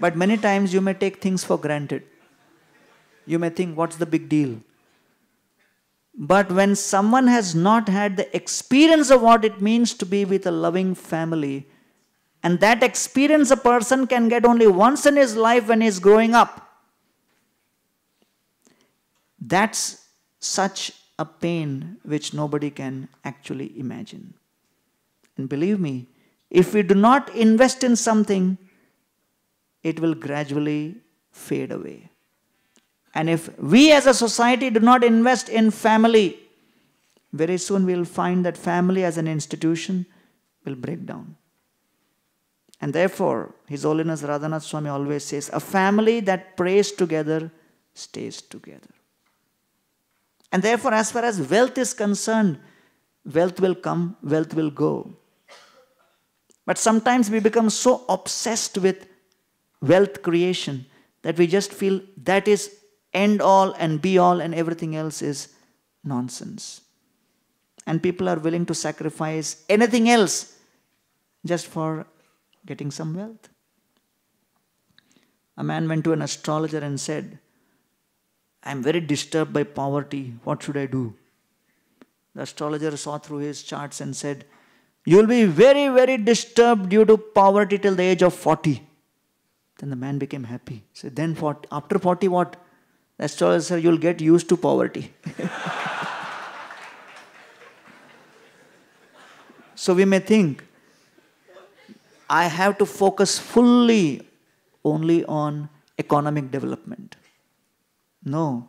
But many times you may take things for granted. You may think, what's the big deal? But when someone has not had the experience of what it means to be with a loving family, and that experience a person can get only once in his life when he's growing up, that's such a pain which nobody can actually imagine. And believe me, if we do not invest in something, it will gradually fade away. And if we as a society do not invest in family, very soon we'll find that family as an institution will break down. And therefore, His Holiness Radhanath Swami always says, a family that prays together stays together. And therefore, as far as wealth is concerned, wealth will come, wealth will go. But sometimes we become so obsessed with wealth creation that we just feel that is end all and be all and everything else is nonsense. And people are willing to sacrifice anything else just for getting some wealth. A man went to an astrologer and said, I'm very disturbed by poverty. What should I do? The astrologer saw through his charts and said, You will be very, very disturbed due to poverty till the age of 40. Then the man became happy. So then, 40, after 40, what? The astrologer said, You'll get used to poverty. so we may think, I have to focus fully only on economic development. No.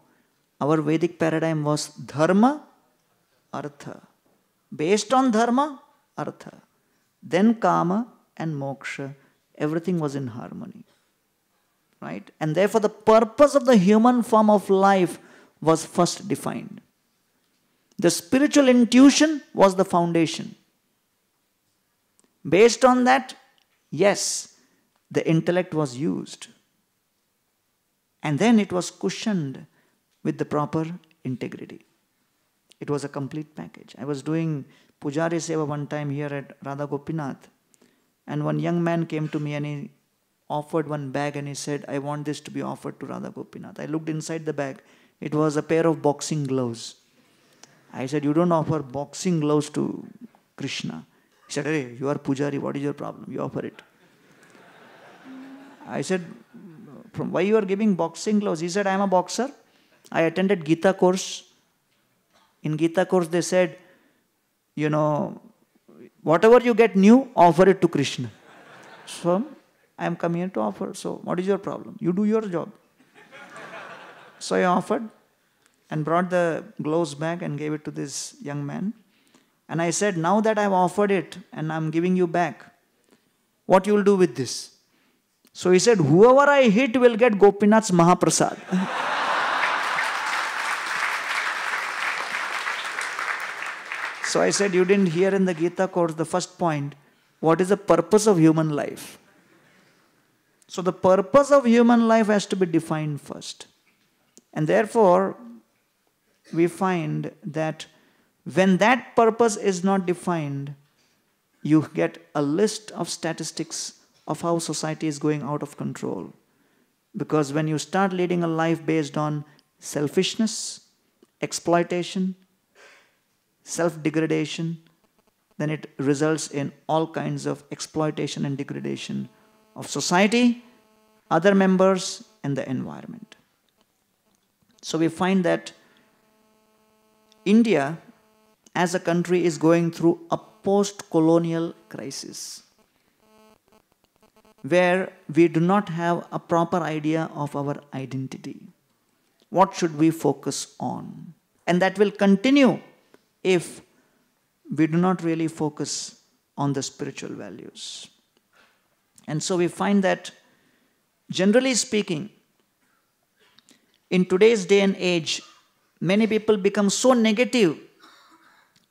Our Vedic paradigm was dharma, artha. Based on dharma, artha. Then kama and moksha. Everything was in harmony. Right? And therefore, the purpose of the human form of life was first defined. The spiritual intuition was the foundation. Based on that, yes, the intellect was used. And then it was cushioned with the proper integrity. It was a complete package. I was doing Pujari Seva one time here at Radha Gopinath. And one young man came to me and he offered one bag and he said, I want this to be offered to Radha Gopinath. I looked inside the bag. It was a pair of boxing gloves. I said, You don't offer boxing gloves to Krishna. He said, Hey, you are Pujari. What is your problem? You offer it. I said, from why you are giving boxing gloves? He said, I am a boxer. I attended Gita course. In Gita course, they said, you know, whatever you get new, offer it to Krishna. so I am coming here to offer. So what is your problem? You do your job. so I offered and brought the gloves back and gave it to this young man. And I said, now that I have offered it and I'm giving you back, what you will do with this? So he said, Whoever I hit will get Gopinath's Mahaprasad. so I said, You didn't hear in the Gita course the first point. What is the purpose of human life? So the purpose of human life has to be defined first. And therefore, we find that when that purpose is not defined, you get a list of statistics of how society is going out of control. Because when you start leading a life based on selfishness, exploitation, self degradation, then it results in all kinds of exploitation and degradation of society, other members, and the environment. So we find that India as a country is going through a post colonial crisis where we do not have a proper idea of our identity. What should we focus on? And that will continue if we do not really focus on the spiritual values. And so we find that, generally speaking, in today's day and age, many people become so negative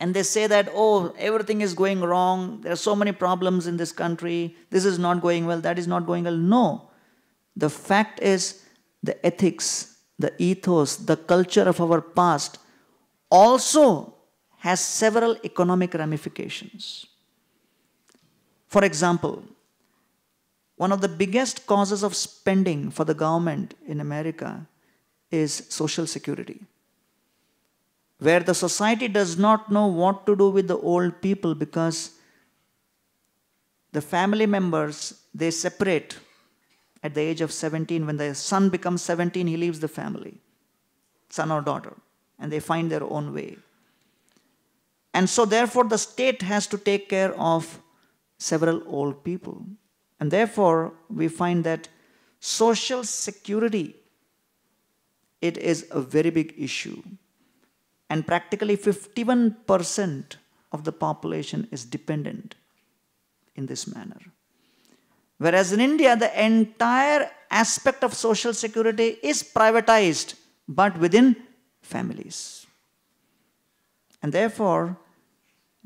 and they say that, oh, everything is going wrong, there are so many problems in this country, this is not going well, that is not going well. No. The fact is, the ethics, the ethos, the culture of our past also has several economic ramifications. For example, one of the biggest causes of spending for the government in America is social security where the society does not know what to do with the old people because the family members they separate at the age of 17 when the son becomes 17 he leaves the family son or daughter and they find their own way and so therefore the state has to take care of several old people and therefore we find that social security it is a very big issue and practically 51% of the population is dependent in this manner. Whereas in India, the entire aspect of social security is privatized, but within families. And therefore,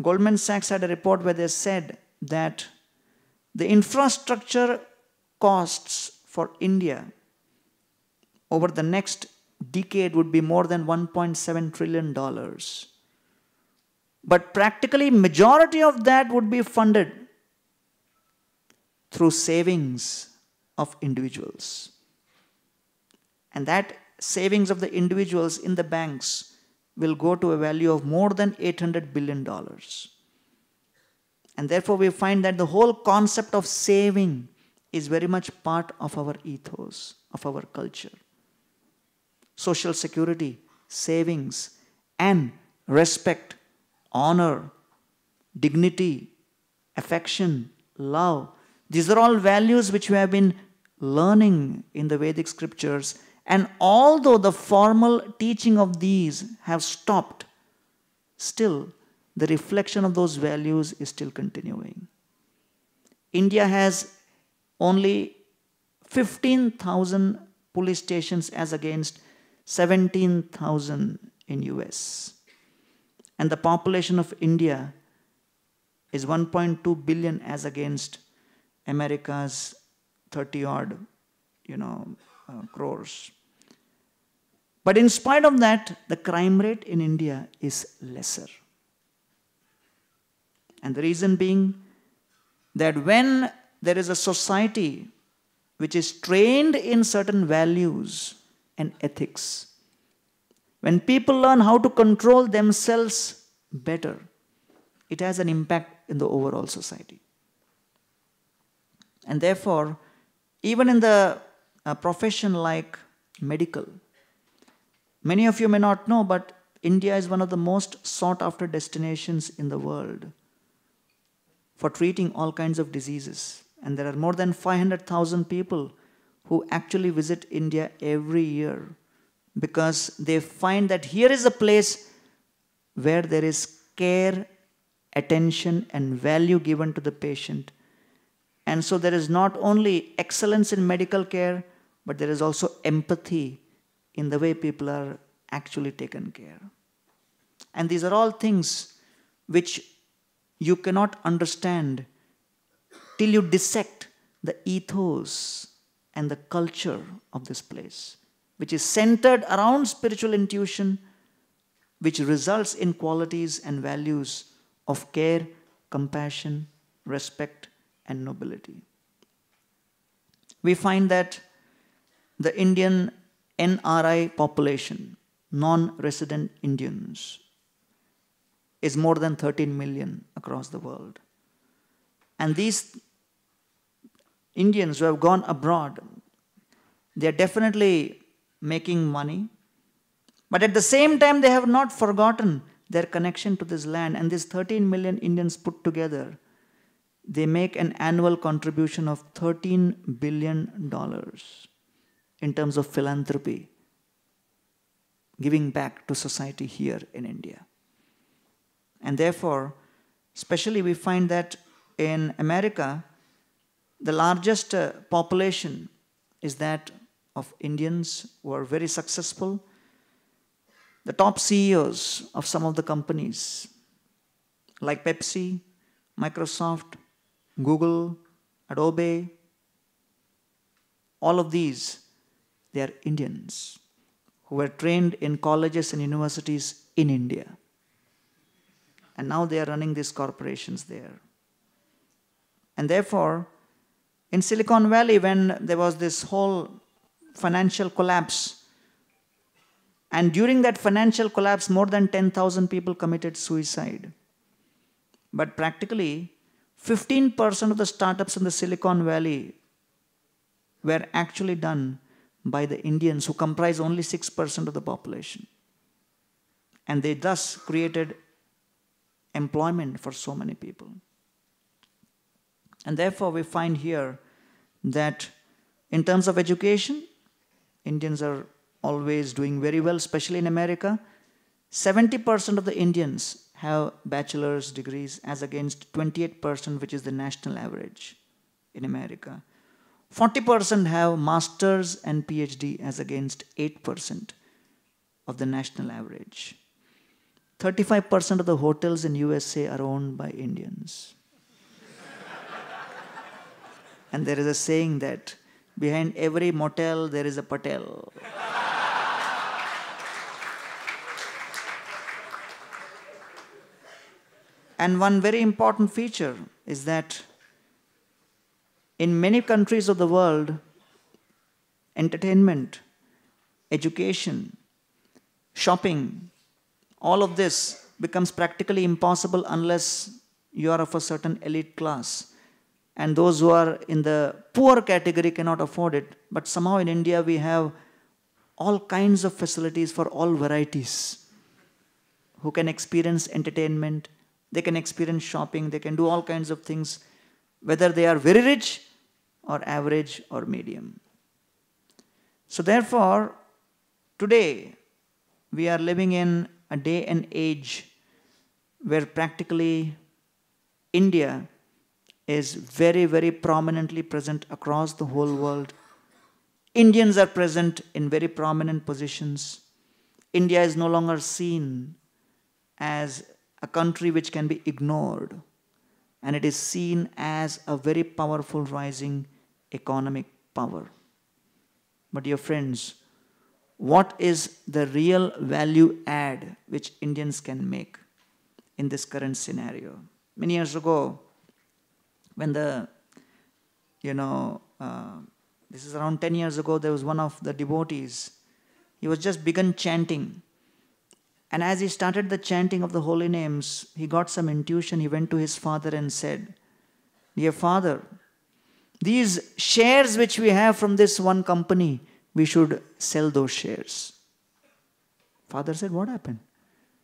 Goldman Sachs had a report where they said that the infrastructure costs for India over the next decade would be more than 1.7 trillion dollars but practically majority of that would be funded through savings of individuals and that savings of the individuals in the banks will go to a value of more than 800 billion dollars and therefore we find that the whole concept of saving is very much part of our ethos of our culture social security, savings, and respect, honor, dignity, affection, love. These are all values which we have been learning in the Vedic scriptures. And although the formal teaching of these have stopped, still the reflection of those values is still continuing. India has only 15,000 police stations as against 17,000 in US. And the population of India is 1.2 billion as against America's 30 odd, you know, uh, crores. But in spite of that, the crime rate in India is lesser. And the reason being that when there is a society which is trained in certain values, and ethics. When people learn how to control themselves better, it has an impact in the overall society. And therefore, even in the uh, profession like medical, many of you may not know, but India is one of the most sought after destinations in the world for treating all kinds of diseases. And there are more than 500,000 people who actually visit India every year because they find that here is a place where there is care, attention, and value given to the patient. And so there is not only excellence in medical care, but there is also empathy in the way people are actually taken care. And these are all things which you cannot understand till you dissect the ethos and the culture of this place, which is centered around spiritual intuition, which results in qualities and values of care, compassion, respect, and nobility. We find that the Indian NRI population, non resident Indians, is more than 13 million across the world. And these Indians who have gone abroad, they are definitely making money. But at the same time, they have not forgotten their connection to this land. And these 13 million Indians put together, they make an annual contribution of $13 billion in terms of philanthropy, giving back to society here in India. And therefore, especially we find that in America, the largest uh, population is that of Indians who are very successful. The top CEOs of some of the companies like Pepsi, Microsoft, Google, Adobe, all of these, they are Indians who were trained in colleges and universities in India. And now they are running these corporations there. And therefore, in Silicon Valley, when there was this whole financial collapse, and during that financial collapse, more than 10,000 people committed suicide. But practically, 15% of the startups in the Silicon Valley were actually done by the Indians, who comprise only 6% of the population. And they thus created employment for so many people. And therefore, we find here that in terms of education, Indians are always doing very well, especially in America. 70% of the Indians have bachelor's degrees as against 28%, which is the national average in America. 40% have master's and PhD as against 8% of the national average. 35% of the hotels in USA are owned by Indians. And there is a saying that behind every motel there is a patel. and one very important feature is that in many countries of the world, entertainment, education, shopping, all of this becomes practically impossible unless you are of a certain elite class and those who are in the poor category cannot afford it. But somehow in India, we have all kinds of facilities for all varieties who can experience entertainment, they can experience shopping, they can do all kinds of things, whether they are very rich or average or medium. So, therefore, today we are living in a day and age where practically India is very, very prominently present across the whole world. Indians are present in very prominent positions. India is no longer seen as a country which can be ignored, and it is seen as a very powerful rising economic power. But, dear friends, what is the real value add which Indians can make in this current scenario? Many years ago, when the, you know, uh, this is around 10 years ago, there was one of the devotees. He was just begun chanting. And as he started the chanting of the holy names, he got some intuition. He went to his father and said, Dear father, these shares which we have from this one company, we should sell those shares. Father said, What happened?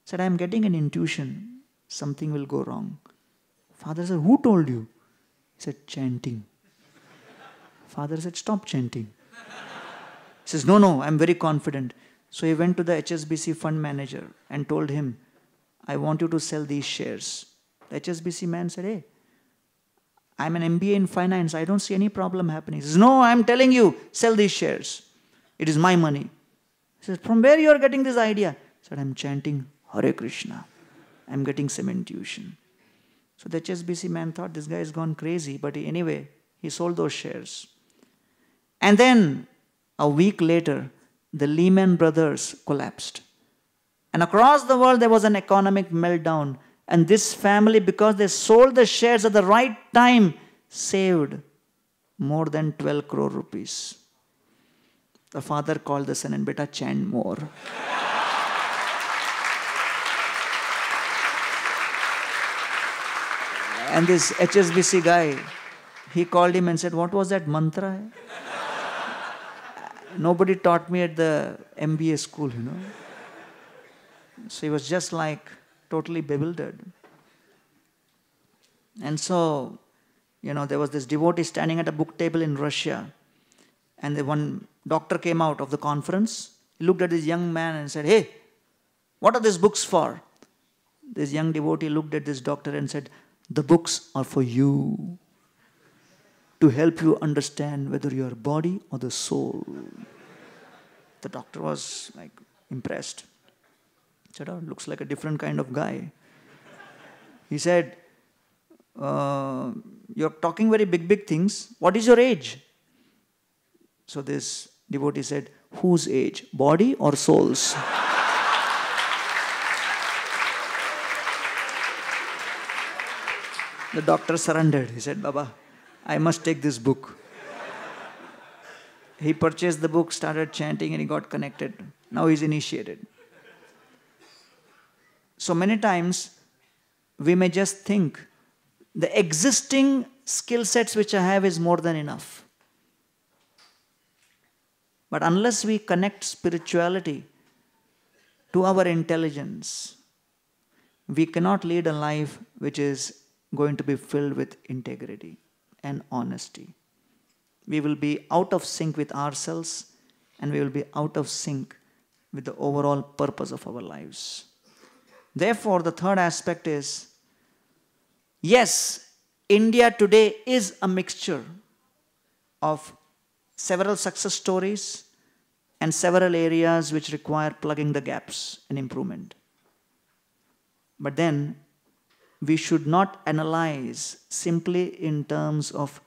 said, I'm getting an intuition. Something will go wrong. Father said, Who told you? said, chanting. Father said, stop chanting. He says, no, no, I'm very confident. So he went to the HSBC fund manager and told him, I want you to sell these shares. The HSBC man said, hey, I'm an MBA in finance. I don't see any problem happening. He says, no, I'm telling you, sell these shares. It is my money. He says, from where you are getting this idea? He said, I'm chanting Hare Krishna. I'm getting some intuition. So the HSBC man thought this guy has gone crazy, but anyway, he sold those shares. And then a week later, the Lehman Brothers collapsed. And across the world, there was an economic meltdown. And this family, because they sold the shares at the right time, saved more than 12 crore rupees. The father called the son and beta, chant more. And this HSBC guy, he called him and said, What was that mantra? Nobody taught me at the MBA school, you know. So he was just like totally bewildered. And so, you know, there was this devotee standing at a book table in Russia. And the one doctor came out of the conference, he looked at this young man and said, Hey, what are these books for? This young devotee looked at this doctor and said, the books are for you to help you understand whether your body or the soul. The doctor was like impressed. He said, oh, looks like a different kind of guy. He said, uh, you're talking very big, big things. What is your age? So this devotee said, whose age, body or souls? The doctor surrendered. He said, Baba, I must take this book. he purchased the book, started chanting, and he got connected. Now he's initiated. So many times, we may just think the existing skill sets which I have is more than enough. But unless we connect spirituality to our intelligence, we cannot lead a life which is going to be filled with integrity and honesty. We will be out of sync with ourselves and we will be out of sync with the overall purpose of our lives. Therefore, the third aspect is yes, India today is a mixture of several success stories and several areas which require plugging the gaps and improvement. But then we should not analyze simply in terms of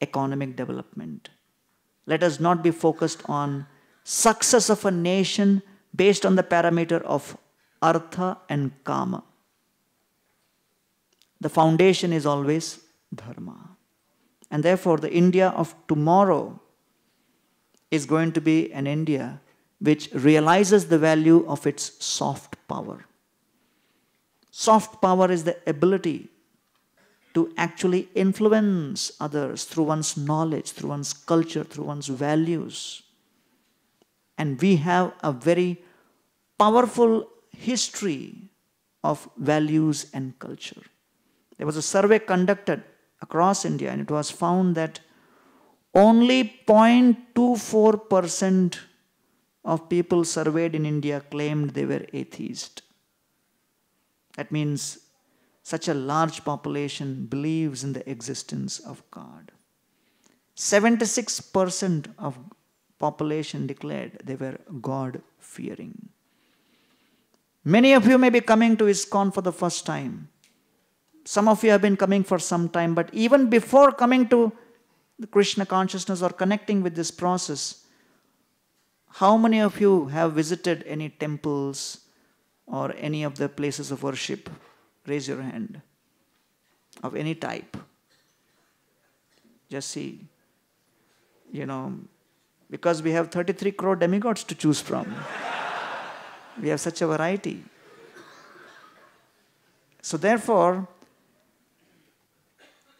economic development. Let us not be focused on success of a nation based on the parameter of artha and kama. The foundation is always dharma. And therefore, the India of tomorrow is going to be an India which realizes the value of its soft power. Soft power is the ability to actually influence others through one's knowledge, through one's culture, through one's values. And we have a very powerful history of values and culture. There was a survey conducted across India, and it was found that only 0.24% of people surveyed in India claimed they were atheist. That means such a large population believes in the existence of God. 76% of population declared they were God fearing. Many of you may be coming to ISKCON for the first time. Some of you have been coming for some time, but even before coming to the Krishna consciousness or connecting with this process, how many of you have visited any temples, or any of the places of worship? Raise your hand. Of any type. Just see. You know, because we have 33 crore demigods to choose from. we have such a variety. So therefore,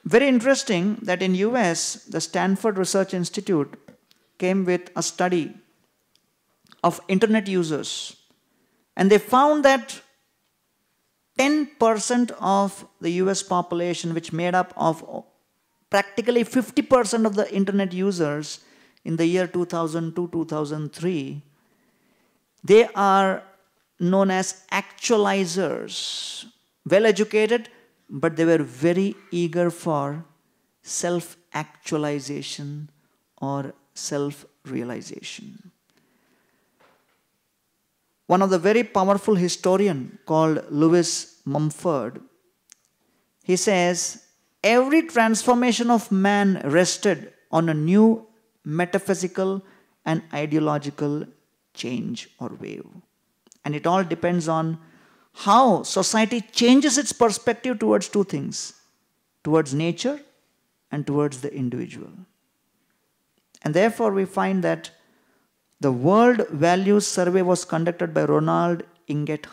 very interesting that in US, the Stanford Research Institute came with a study of internet users and they found that 10% of the US population, which made up of practically 50% of the internet users in the year 2002 2003, they are known as actualizers, well educated, but they were very eager for self actualization or self realization. One of the very powerful historian called Lewis Mumford, he says, every transformation of man rested on a new metaphysical and ideological change or wave. And it all depends on how society changes its perspective towards two things towards nature and towards the individual. And therefore, we find that the World Values Survey was conducted by Ronald Inget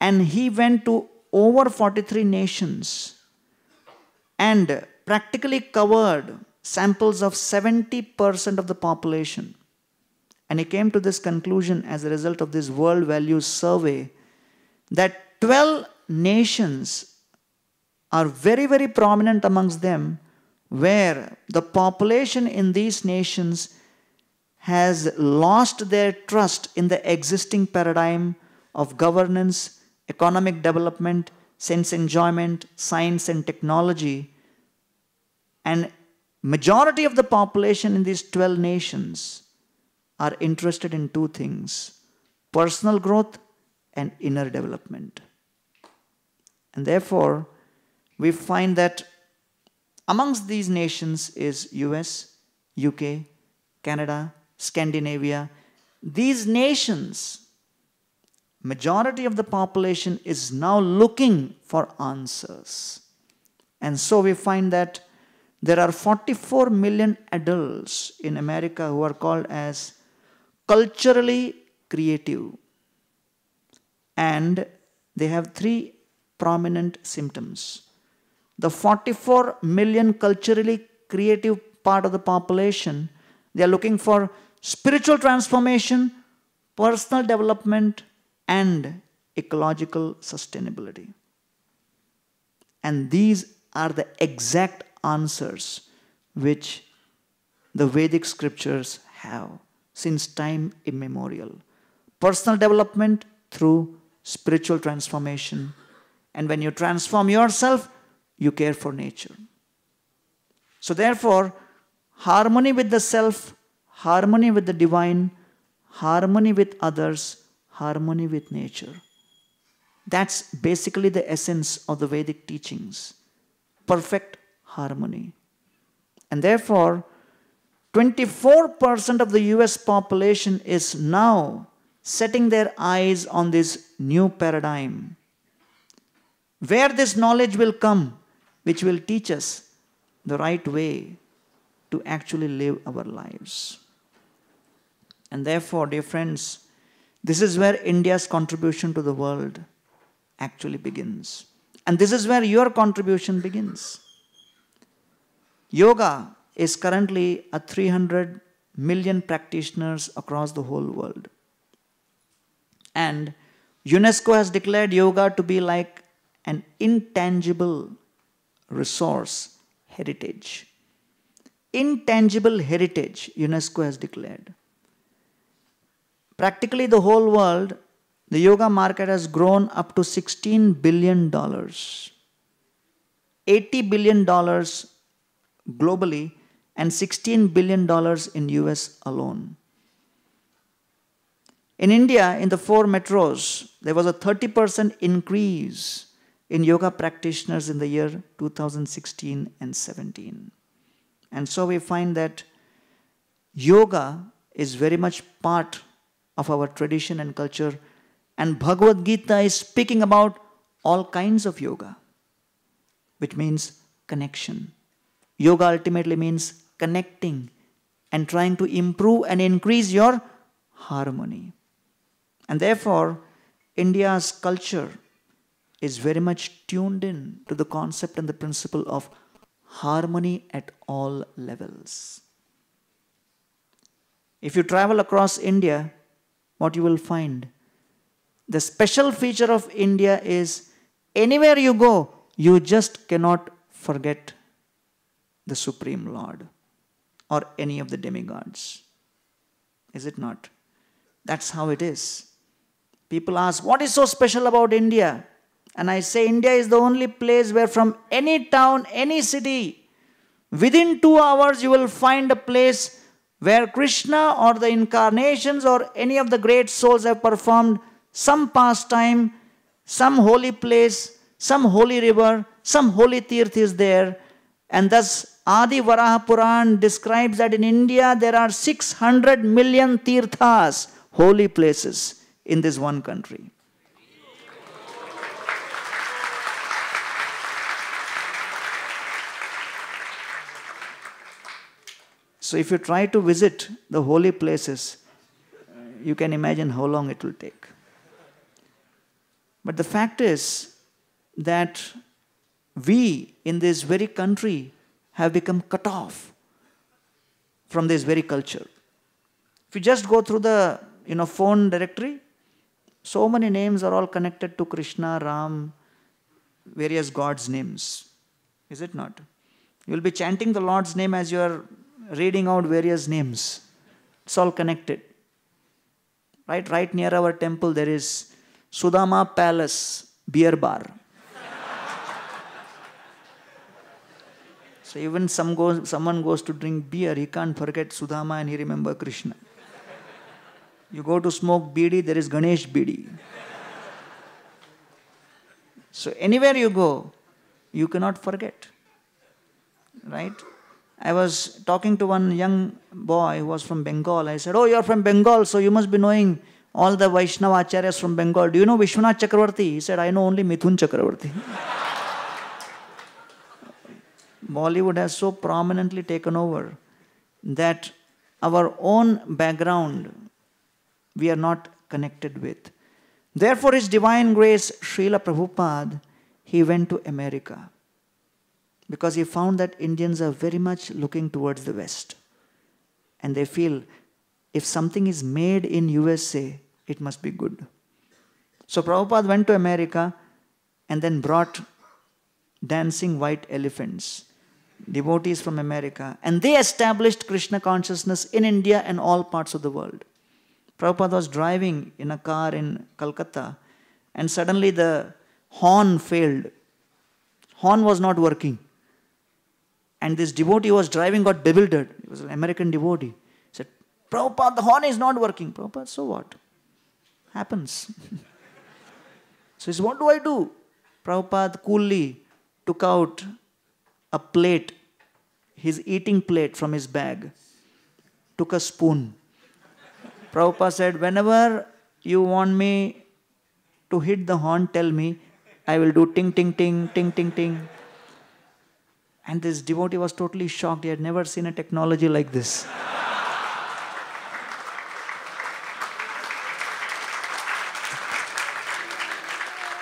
And he went to over 43 nations and practically covered samples of 70% of the population. And he came to this conclusion as a result of this World Values Survey that 12 nations are very, very prominent amongst them, where the population in these nations has lost their trust in the existing paradigm of governance, economic development, sense enjoyment, science and technology. And majority of the population in these 12 nations are interested in two things, personal growth and inner development. And therefore, we find that amongst these nations is US, UK, Canada, Scandinavia, these nations, majority of the population is now looking for answers. And so we find that there are 44 million adults in America who are called as culturally creative. And they have three prominent symptoms. The 44 million culturally creative part of the population, they are looking for spiritual transformation, personal development, and ecological sustainability. And these are the exact answers which the Vedic scriptures have since time immemorial. Personal development through spiritual transformation. And when you transform yourself, you care for nature. So, therefore, harmony with the self harmony with the divine, harmony with others, harmony with nature. That's basically the essence of the Vedic teachings perfect harmony. And therefore, 24% of the US population is now setting their eyes on this new paradigm. Where this knowledge will come, which will teach us the right way to actually live our lives. And therefore, dear friends, this is where India's contribution to the world actually begins. And this is where your contribution begins. Yoga is currently at 300 million practitioners across the whole world. And UNESCO has declared yoga to be like an intangible resource heritage. Intangible heritage, UNESCO has declared. Practically the whole world, the yoga market has grown up to $16 billion. $80 billion globally and $16 billion in US alone. In India, in the four metros, there was a 30% increase in yoga practitioners in the year 2016 and 17. And so we find that yoga is very much part of our tradition and culture. And Bhagavad Gita is speaking about all kinds of yoga, which means connection. Yoga ultimately means connecting and trying to improve and increase your harmony. And therefore, India's culture is very much tuned in to the concept and the principle of harmony at all levels. If you travel across India, what you will find. The special feature of India is anywhere you go, you just cannot forget the Supreme Lord or any of the demigods. Is it not? That's how it is. People ask, What is so special about India? And I say, India is the only place where from any town, any city, within two hours you will find a place where Krishna or the incarnations or any of the great souls have performed some pastime, some holy place, some holy river, some holy tirth is there. And thus Adi Varaha Puran describes that in India there are 600 million tirthas, holy places, in this one country. So if you try to visit the holy places, you can imagine how long it will take. But the fact is that we in this very country have become cut off from this very culture. If you just go through the you know phone directory, so many names are all connected to Krishna, Ram, various gods' names. Is it not? You will be chanting the Lord's name as you are reading out various names. It's all connected. Right, right near our temple there is Sudama Palace Beer Bar. so even some goes, someone goes to drink beer, he can't forget Sudama and he remember Krishna. You go to smoke bidi, there is Ganesh bidi. So anywhere you go, you cannot forget. Right? I was talking to one young boy who was from Bengal. I said, Oh, you're from Bengal, so you must be knowing all the Vaishnava Acharyas from Bengal. Do you know Vishwanath Chakravarti? He said, I know only Mithun Chakravarti. Bollywood has so prominently taken over that our own background we are not connected with. Therefore, His Divine Grace, Srila Prabhupada, he went to America because he found that Indians are very much looking towards the West. And they feel if something is made in USA, it must be good. So Prabhupada went to America and then brought dancing white elephants, devotees from America, and they established Krishna consciousness in India and all parts of the world. Prabhupada was driving in a car in Calcutta, and suddenly the horn failed. Horn was not working. And this devotee was driving, got bewildered. He was an American devotee. He said, Prabhupada, the horn is not working. Prabhupada, so what? Happens. so he said, What do I do? Prabhupada coolly took out a plate, his eating plate from his bag, took a spoon. Prabhupada said, Whenever you want me to hit the horn, tell me. I will do ting, ting, ting, ting, ting, ting. And this devotee was totally shocked. He had never seen a technology like this.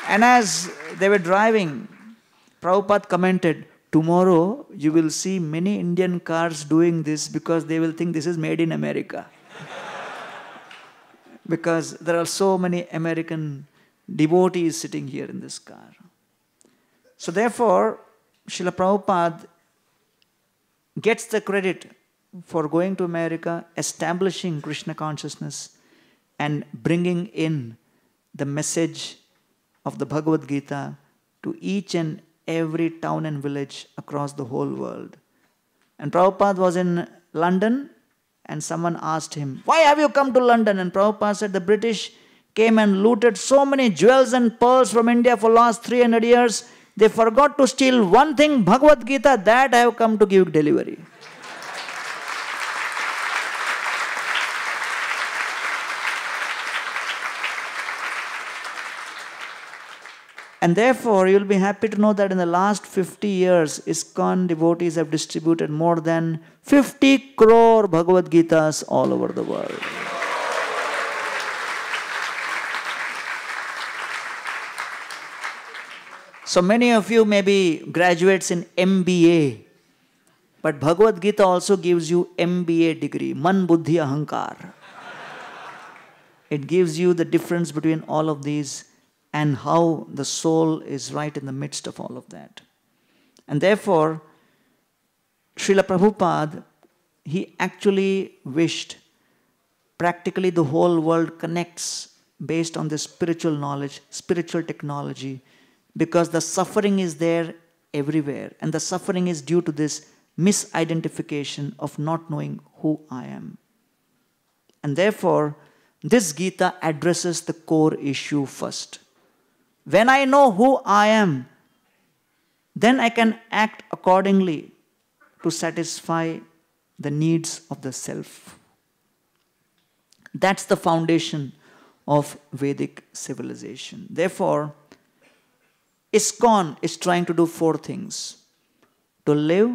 and as they were driving, Prabhupada commented, Tomorrow you will see many Indian cars doing this because they will think this is made in America. because there are so many American devotees sitting here in this car. So, therefore, Srila Prabhupada gets the credit for going to America, establishing Krishna consciousness, and bringing in the message of the Bhagavad Gita to each and every town and village across the whole world. And Prabhupada was in London, and someone asked him, Why have you come to London? And Prabhupada said, The British came and looted so many jewels and pearls from India for last 300 years they forgot to steal one thing, Bhagavad Gita, that I have come to give delivery. And therefore, you will be happy to know that in the last 50 years, ISKCON devotees have distributed more than 50 crore Bhagavad Gitas all over the world. So many of you may be graduates in MBA, but Bhagavad Gita also gives you MBA degree, Man Buddhi Ahankar. it gives you the difference between all of these and how the soul is right in the midst of all of that. And therefore, Srila Prabhupada, he actually wished practically the whole world connects based on this spiritual knowledge, spiritual technology, because the suffering is there everywhere and the suffering is due to this misidentification of not knowing who I am. And therefore, this Gita addresses the core issue first. When I know who I am, then I can act accordingly to satisfy the needs of the self. That's the foundation of Vedic civilization. Therefore, ISKCON is trying to do four things to live,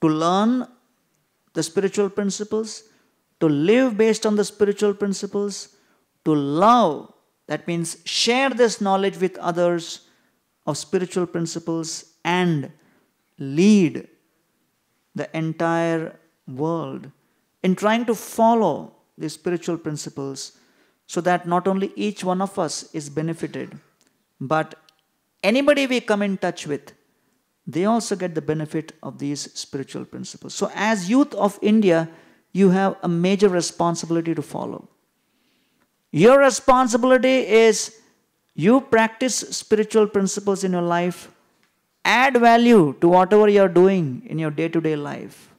to learn the spiritual principles, to live based on the spiritual principles, to love, that means share this knowledge with others of spiritual principles, and lead the entire world in trying to follow the spiritual principles so that not only each one of us is benefited, but anybody we come in touch with, they also get the benefit of these spiritual principles. So, as youth of India, you have a major responsibility to follow. Your responsibility is you practice spiritual principles in your life, add value to whatever you're doing in your day to day life,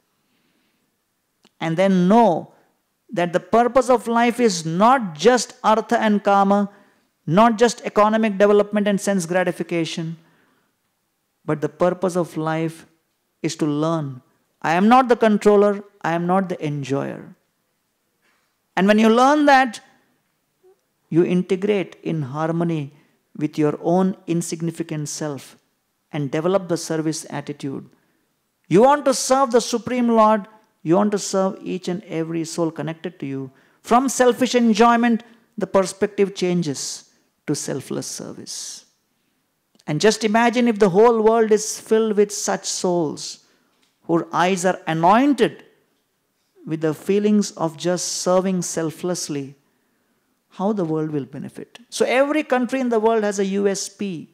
and then know that the purpose of life is not just artha and kama not just economic development and sense gratification, but the purpose of life is to learn. I am not the controller, I am not the enjoyer. And when you learn that, you integrate in harmony with your own insignificant self and develop the service attitude. You want to serve the Supreme Lord, you want to serve each and every soul connected to you. From selfish enjoyment, the perspective changes to selfless service. And just imagine if the whole world is filled with such souls whose eyes are anointed with the feelings of just serving selflessly, how the world will benefit. So, every country in the world has a USP.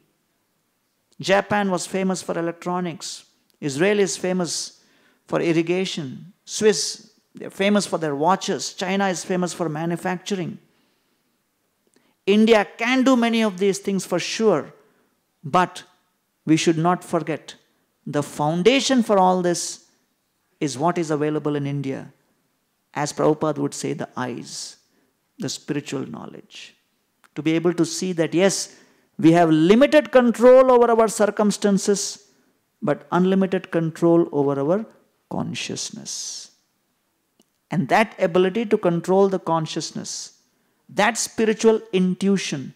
Japan was famous for electronics, Israel is famous for irrigation, Swiss, they're famous for their watches, China is famous for manufacturing. India can do many of these things for sure, but we should not forget the foundation for all this is what is available in India. As Prabhupada would say, the eyes, the spiritual knowledge. To be able to see that, yes, we have limited control over our circumstances, but unlimited control over our consciousness. And that ability to control the consciousness that spiritual intuition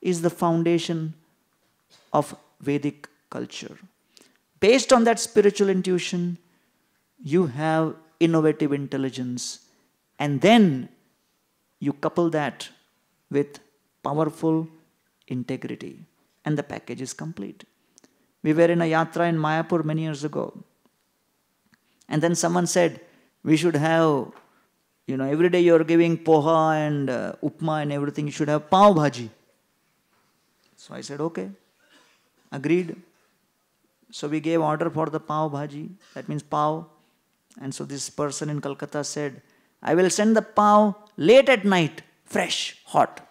is the foundation of Vedic culture. Based on that spiritual intuition, you have innovative intelligence, and then you couple that with powerful integrity, and the package is complete. We were in a yatra in Mayapur many years ago, and then someone said, We should have you know, every day you're giving poha and uh, upma and everything, you should have pav bhaji. So I said, okay, agreed. So we gave order for the pav bhaji, that means pav. And so this person in Calcutta said, I will send the pav late at night, fresh, hot.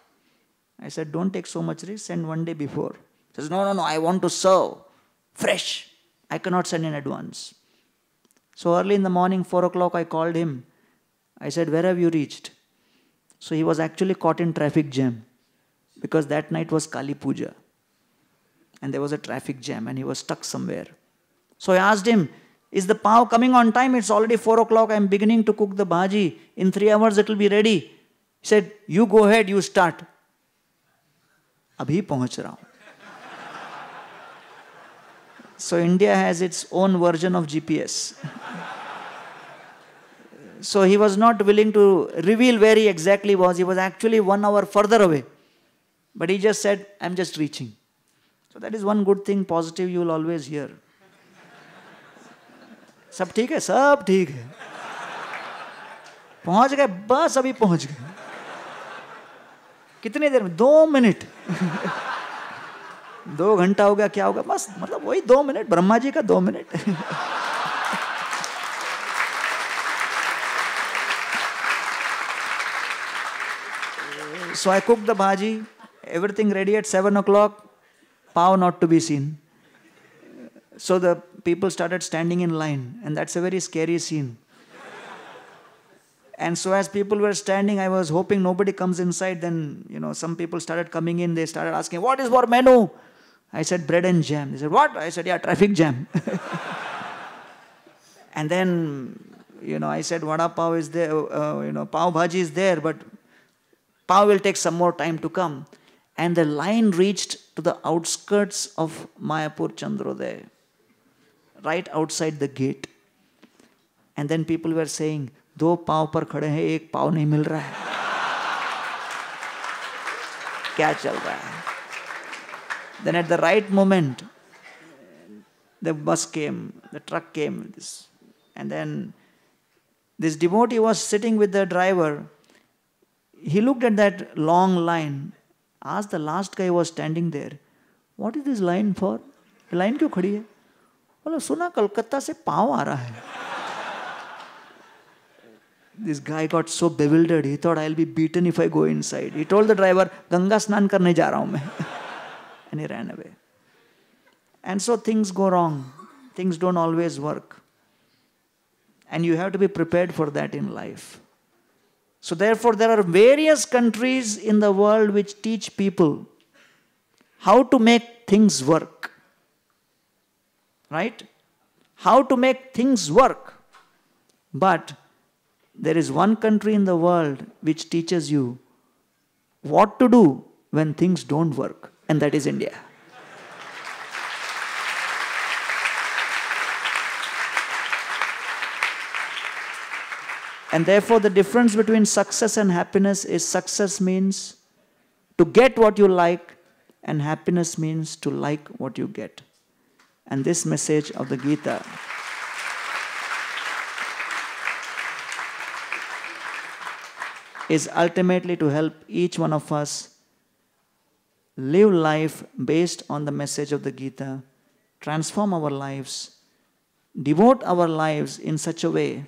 I said, don't take so much risk, send one day before. He says, no, no, no, I want to serve fresh. I cannot send in advance. So early in the morning, 4 o'clock, I called him I said, Where have you reached? So he was actually caught in traffic jam because that night was Kali Puja and there was a traffic jam and he was stuck somewhere. So I asked him, Is the pav coming on time? It's already 4 o'clock. I'm beginning to cook the bhaji. In three hours, it will be ready. He said, You go ahead, you start. Abhi So India has its own version of GPS. So he was not willing to reveal where he exactly was. He was actually one hour further away. But he just said, I'm just reaching. So that is one good thing, positive, you will always hear. सब ठीक है सब ठीक है Pahunch gaye, बस अभी पहुंच गए कितने देर में दो मिनट दो घंटा हो गया क्या होगा बस मतलब वही दो मिनट ब्रह्मा जी का दो minute So I cooked the bhaji, everything ready at 7 o'clock, Pow not to be seen. So the people started standing in line, and that's a very scary scene. And so as people were standing, I was hoping nobody comes inside. Then, you know, some people started coming in. They started asking, what is your menu? I said, bread and jam. They said, what? I said, yeah, traffic jam. and then, you know, I said, vada pav is there, uh, you know, pav bhaji is there, but Pow will take some more time to come. And the line reached to the outskirts of Mayapur Chandrodaya, right outside the gate. And then people were saying, Do pav par khade hai, ek pav nahi mil raha hai. Kya Then at the right moment, the bus came, the truck came. This, and then this devotee was sitting with the driver he looked at that long line, As the last guy was standing there, what is this line for? The line kyo khadi hai? Bola, suna Kolkata se paav aa raha hai. This guy got so bewildered, he thought I'll be beaten if I go inside. He told the driver, Ganga snan karni ja raha main. and he ran away. And so things go wrong. Things don't always work. And you have to be prepared for that in life. So, therefore, there are various countries in the world which teach people how to make things work. Right? How to make things work. But there is one country in the world which teaches you what to do when things don't work, and that is India. And therefore, the difference between success and happiness is success means to get what you like, and happiness means to like what you get. And this message of the Gita. is ultimately to help each one of us live life based on the message of the Gita, transform our lives, devote our lives in such a way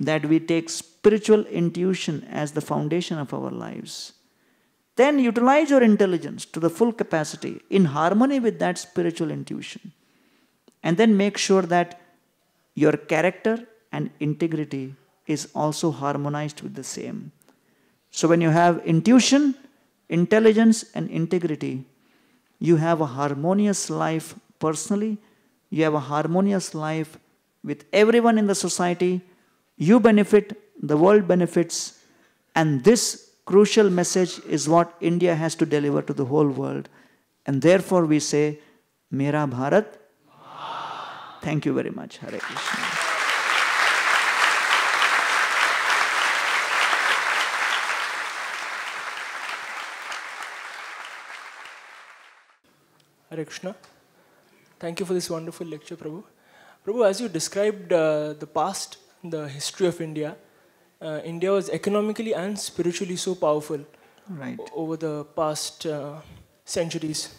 that we take spiritual intuition as the foundation of our lives. Then utilize your intelligence to the full capacity in harmony with that spiritual intuition. And then make sure that your character and integrity is also harmonized with the same. So when you have intuition, intelligence, and integrity, you have a harmonious life personally, you have a harmonious life with everyone in the society you benefit, the world benefits, and this crucial message is what India has to deliver to the whole world. And therefore, we say, Mera Bharat. Thank you very much. Hare Krishna. Hare Krishna. Thank you for this wonderful lecture, Prabhu. Prabhu, as you described uh, the past the history of India, uh, India was economically and spiritually so powerful right. over the past uh, centuries.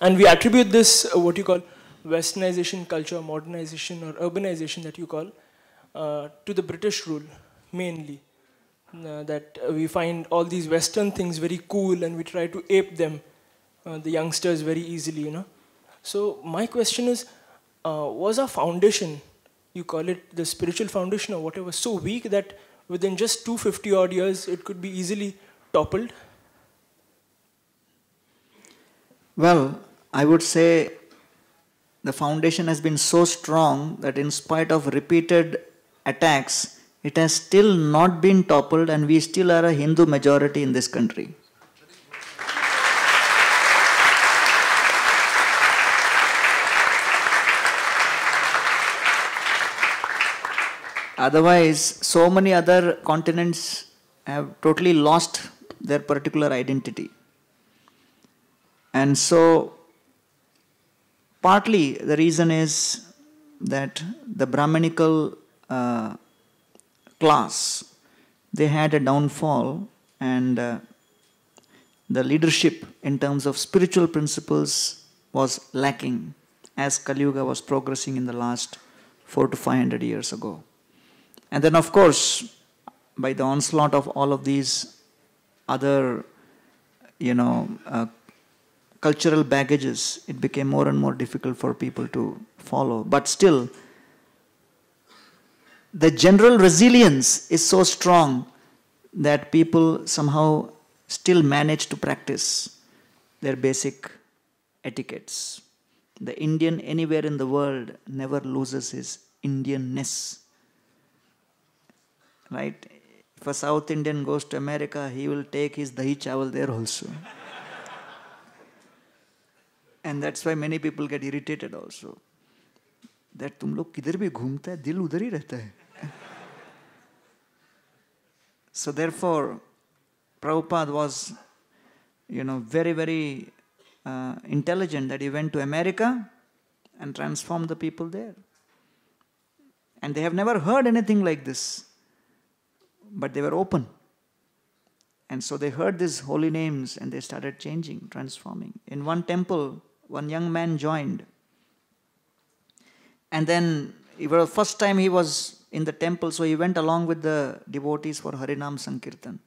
And we attribute this, uh, what you call westernization culture, modernization, or urbanization that you call, uh, to the British rule mainly. Uh, that we find all these Western things very cool and we try to ape them, uh, the youngsters, very easily, you know. So, my question is was our foundation you call it the spiritual foundation or whatever, so weak that within just 250 odd years it could be easily toppled? Well, I would say the foundation has been so strong that in spite of repeated attacks, it has still not been toppled and we still are a Hindu majority in this country. Otherwise, so many other continents have totally lost their particular identity. And so, partly the reason is that the Brahmanical uh, class they had a downfall and uh, the leadership in terms of spiritual principles was lacking as Kali Yuga was progressing in the last four to five hundred years ago. And then, of course, by the onslaught of all of these other, you know, uh, cultural baggages, it became more and more difficult for people to follow. But still, the general resilience is so strong that people somehow still manage to practice their basic etiquettes. The Indian anywhere in the world never loses his Indianness right? If a South Indian goes to America, he will take his dahi chawal there also. and that's why many people get irritated also. That तुम लोग किधर भी घूमता है दिल उधर ही रहता so therefore, Prabhupada was, you know, very, very uh, intelligent that he went to America and transformed the people there. And they have never heard anything like this but they were open. And so they heard these holy names and they started changing, transforming. In one temple, one young man joined. And then, it was the first time he was in the temple, so he went along with the devotees for Harinam Sankirtan.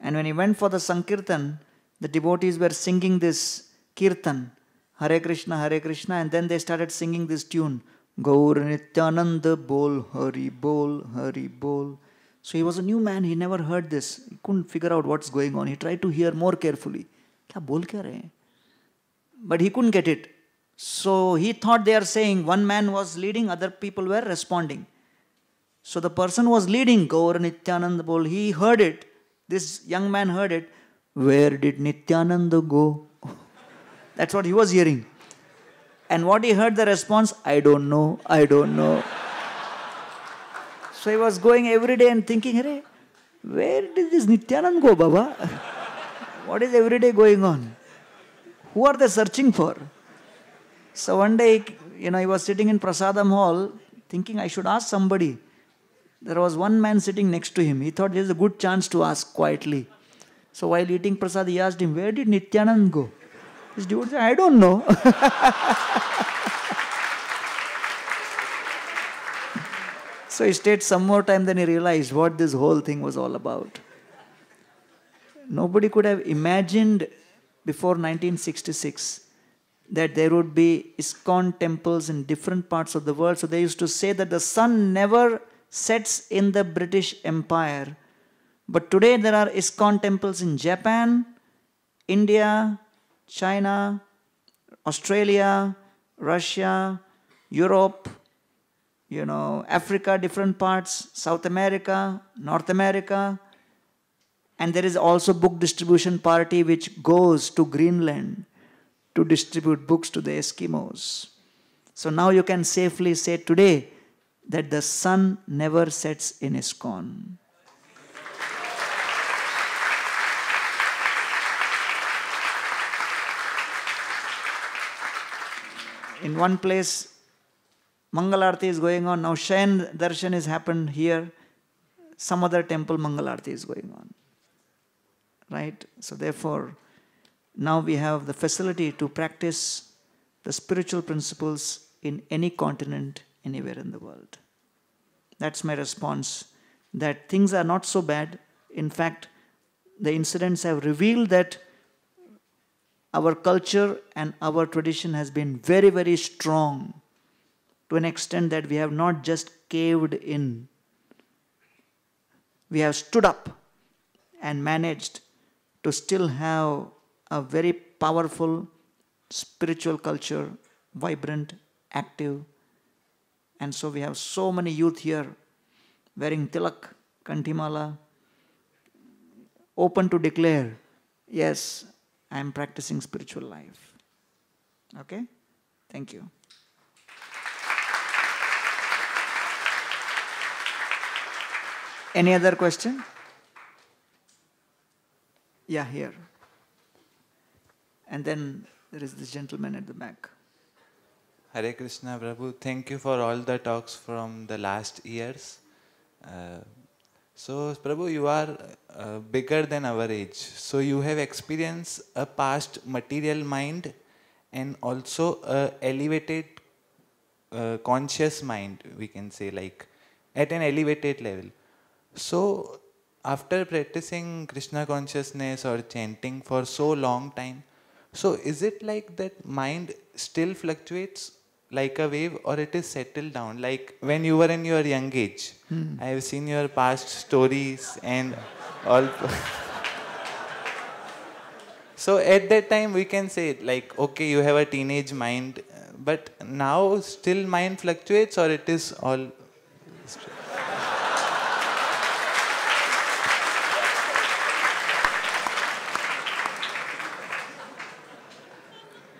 And when he went for the Sankirtan, the devotees were singing this Kirtan, Hare Krishna, Hare Krishna, and then they started singing this tune, Gaur Nityananda Bol, Hari Bol, Hari Bol. So he was a new man, he never heard this. He couldn't figure out what's going on. He tried to hear more carefully. Kya bol But he couldn't get it. So he thought they are saying one man was leading, other people were responding. So the person was leading, Gaur Nityananda Bol, he heard it. This young man heard it. Where did Nityananda go? That's what he was hearing. And what he heard the response, I don't know, I don't know. So he was going every day and thinking, hey, where did this Nityanand go, Baba? what is every day going on? Who are they searching for? So one day, you know, he was sitting in Prasadam Hall thinking I should ask somebody. There was one man sitting next to him. He thought there is a good chance to ask quietly. So while eating prasad, he asked him, Where did Nityanand go? This dude said, I don't know. So he stayed some more time, then he realized what this whole thing was all about. Nobody could have imagined before 1966 that there would be ISKCON temples in different parts of the world. So they used to say that the sun never sets in the British Empire. But today there are ISKCON temples in Japan, India, China, Australia, Russia, Europe, you know, Africa, different parts, South America, North America. And there is also book distribution party which goes to Greenland to distribute books to the Eskimos. So now you can safely say today that the sun never sets in ISKCON. In one place, Mangalarti is going on. Now Shayan Darshan has happened here. Some other temple Mangalarti is going on. Right? So therefore, now we have the facility to practice the spiritual principles in any continent, anywhere in the world. That's my response. That things are not so bad. In fact, the incidents have revealed that our culture and our tradition has been very, very strong to an extent that we have not just caved in, we have stood up and managed to still have a very powerful spiritual culture, vibrant, active. And so we have so many youth here wearing tilak, kantimala, open to declare, yes, I am practicing spiritual life. Okay? Thank you. Any other question? Yeah, here. And then there is this gentleman at the back. Hare Krishna Prabhu, thank you for all the talks from the last years. Uh, so, Prabhu, you are uh, bigger than our age. So, you have experienced a past material mind and also a elevated uh, conscious mind, we can say, like at an elevated level. So, after practicing Krishna consciousness or chanting for so long time, so is it like that mind still fluctuates like a wave or it is settled down? Like when you were in your young age, hmm. I have seen your past stories and all. so at that time we can say like, okay, you have a teenage mind, but now still mind fluctuates or it is all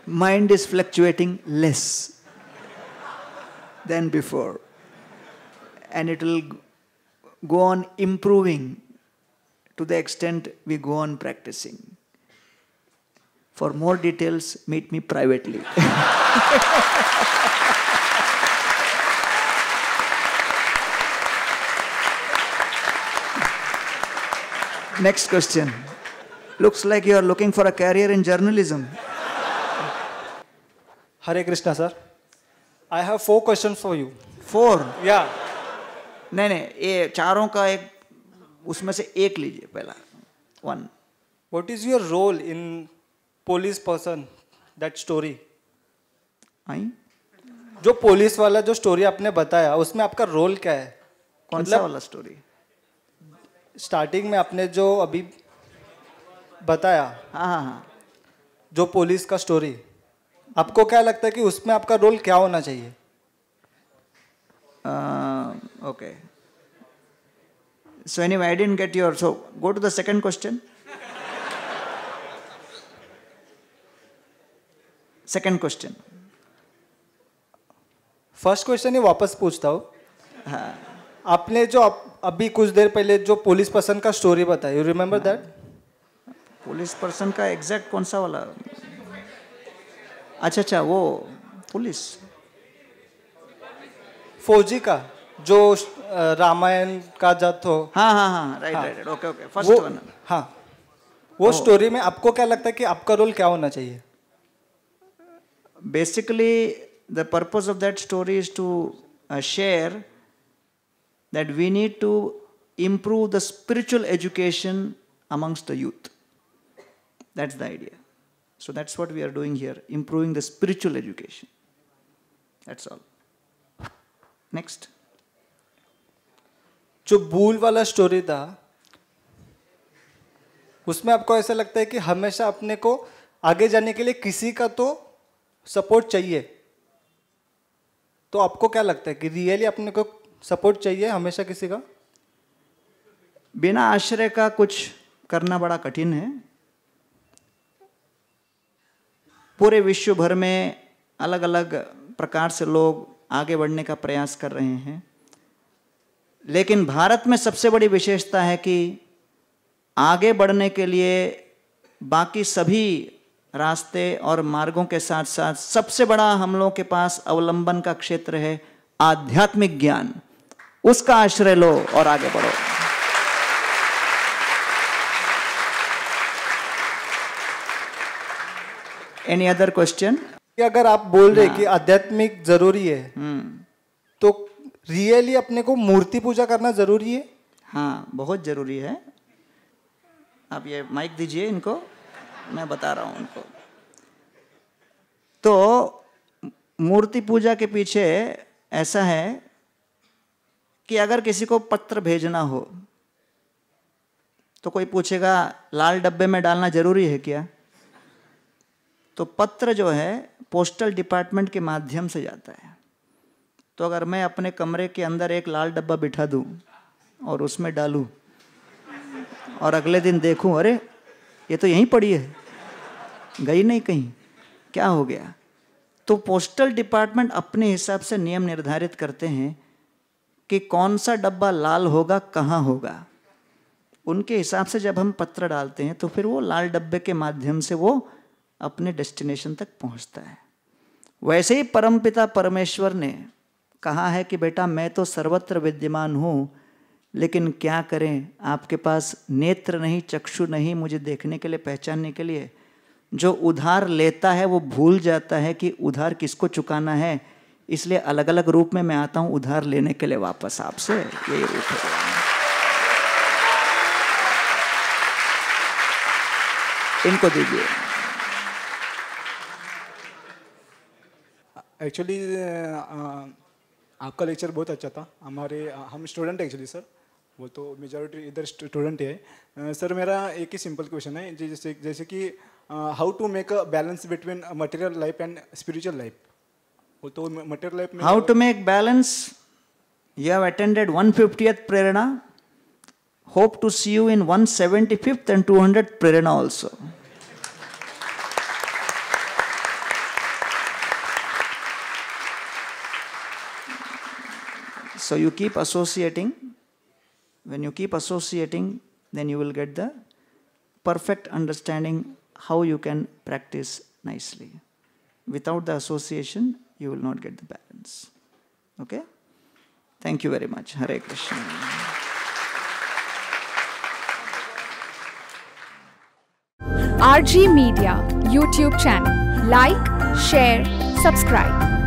mind is fluctuating less than before. And it will go on improving to the extent we go on practicing. For more details, meet me privately. Next question. Looks like you are looking for a career in journalism. Hare Krishna sir I have four question for you four या नहीं नहीं ये चारों का एक उसमें से एक लीजिए पहला one what is your role in police person that story I जो पोलिस वाला जो स्टोरी आपने बताया उसमें आपका रोल क्या है कौन सा मतलब वाला स्टोरी स्टार्टिंग में आपने जो अभी बताया हाँ हाँ हाँ जो पोलिस का स्टोरी आपको क्या लगता है कि उसमें आपका रोल क्या होना चाहिए okay so any I didn't get your so go to the the question question question first question ही वापस पूछता हूँ हाँ. आपने जो आप, अभी कुछ देर पहले जो पुलिस पर्सन का स्टोरी बताया you remember that police person का एग्जैक्ट कौन सा वाला अच्छा अच्छा वो पुलिस फौजी का जो रामायण का जत हो हाँ हाँ हाँ राइट हाँ, right okay okay first one हाँ वो स्टोरी में आपको क्या लगता है कि आपका रोल क्या होना चाहिए basically the purpose of that story is to share that we need to improve the spiritual education amongst the youth that's the idea So that's what we are doing here, improving the spiritual education. That's all. Next. जो भूल वाला story था उसमें आपको ऐसा लगता है कि हमेशा अपने को आगे जाने के लिए किसी का तो सपोर्ट चाहिए तो आपको क्या लगता है कि रियली अपने को सपोर्ट चाहिए हमेशा किसी का बिना आश्रय का कुछ करना बड़ा कठिन है पूरे विश्व भर में अलग अलग प्रकार से लोग आगे बढ़ने का प्रयास कर रहे हैं लेकिन भारत में सबसे बड़ी विशेषता है कि आगे बढ़ने के लिए बाकी सभी रास्ते और मार्गों के साथ साथ सबसे बड़ा हम लोगों के पास अवलंबन का क्षेत्र है आध्यात्मिक ज्ञान उसका आश्रय लो और आगे बढ़ो एनी अदर क्वेश्चन अगर आप बोल रहे कि आध्यात्मिक जरूरी है हम्म। तो रियली अपने को मूर्ति पूजा करना जरूरी है हाँ बहुत जरूरी है आप ये माइक दीजिए इनको मैं बता रहा हूँ उनको तो मूर्ति पूजा के पीछे ऐसा है कि अगर किसी को पत्र भेजना हो तो कोई पूछेगा लाल डब्बे में डालना जरूरी है क्या तो पत्र जो है पोस्टल डिपार्टमेंट के माध्यम से जाता है तो अगर मैं अपने कमरे के अंदर एक लाल डब्बा बिठा दूँ और उसमें डालूं और अगले दिन देखूँ अरे ये तो यहीं पड़ी है गई नहीं कहीं क्या हो गया तो पोस्टल डिपार्टमेंट अपने हिसाब से नियम निर्धारित करते हैं कि कौन सा डब्बा लाल होगा कहाँ होगा उनके हिसाब से जब हम पत्र डालते हैं तो फिर वो लाल डब्बे के माध्यम से वो अपने डेस्टिनेशन तक पहुंचता है वैसे ही परमपिता परमेश्वर ने कहा है कि बेटा मैं तो सर्वत्र विद्यमान हूँ लेकिन क्या करें आपके पास नेत्र नहीं चक्षु नहीं मुझे देखने के लिए पहचानने के लिए जो उधार लेता है वो भूल जाता है कि उधार किसको चुकाना है इसलिए अलग अलग रूप में मैं आता हूँ उधार लेने के लिए वापस आपसे ये रूप है इनको दीजिए एक्चुअली uh, uh, आपका लेक्चर बहुत अच्छा था हमारे uh, हम स्टूडेंट एक्चुअली सर वो तो मेजोरिटी इधर स्टूडेंट है सर मेरा एक ही सिंपल क्वेश्चन है जैसे जैसे कि how to make a balance between material life and spiritual life वो तो मटेरियल लाइफ में how to make balance you have attended one Prerna hope to see you in one seventy fifth and two hundred Prerna also So you keep associating. When you keep associating, then you will get the perfect understanding how you can practice nicely. Without the association, you will not get the balance. Okay? Thank you very much. Hare Krishna. RG Media YouTube channel. Like, share, subscribe.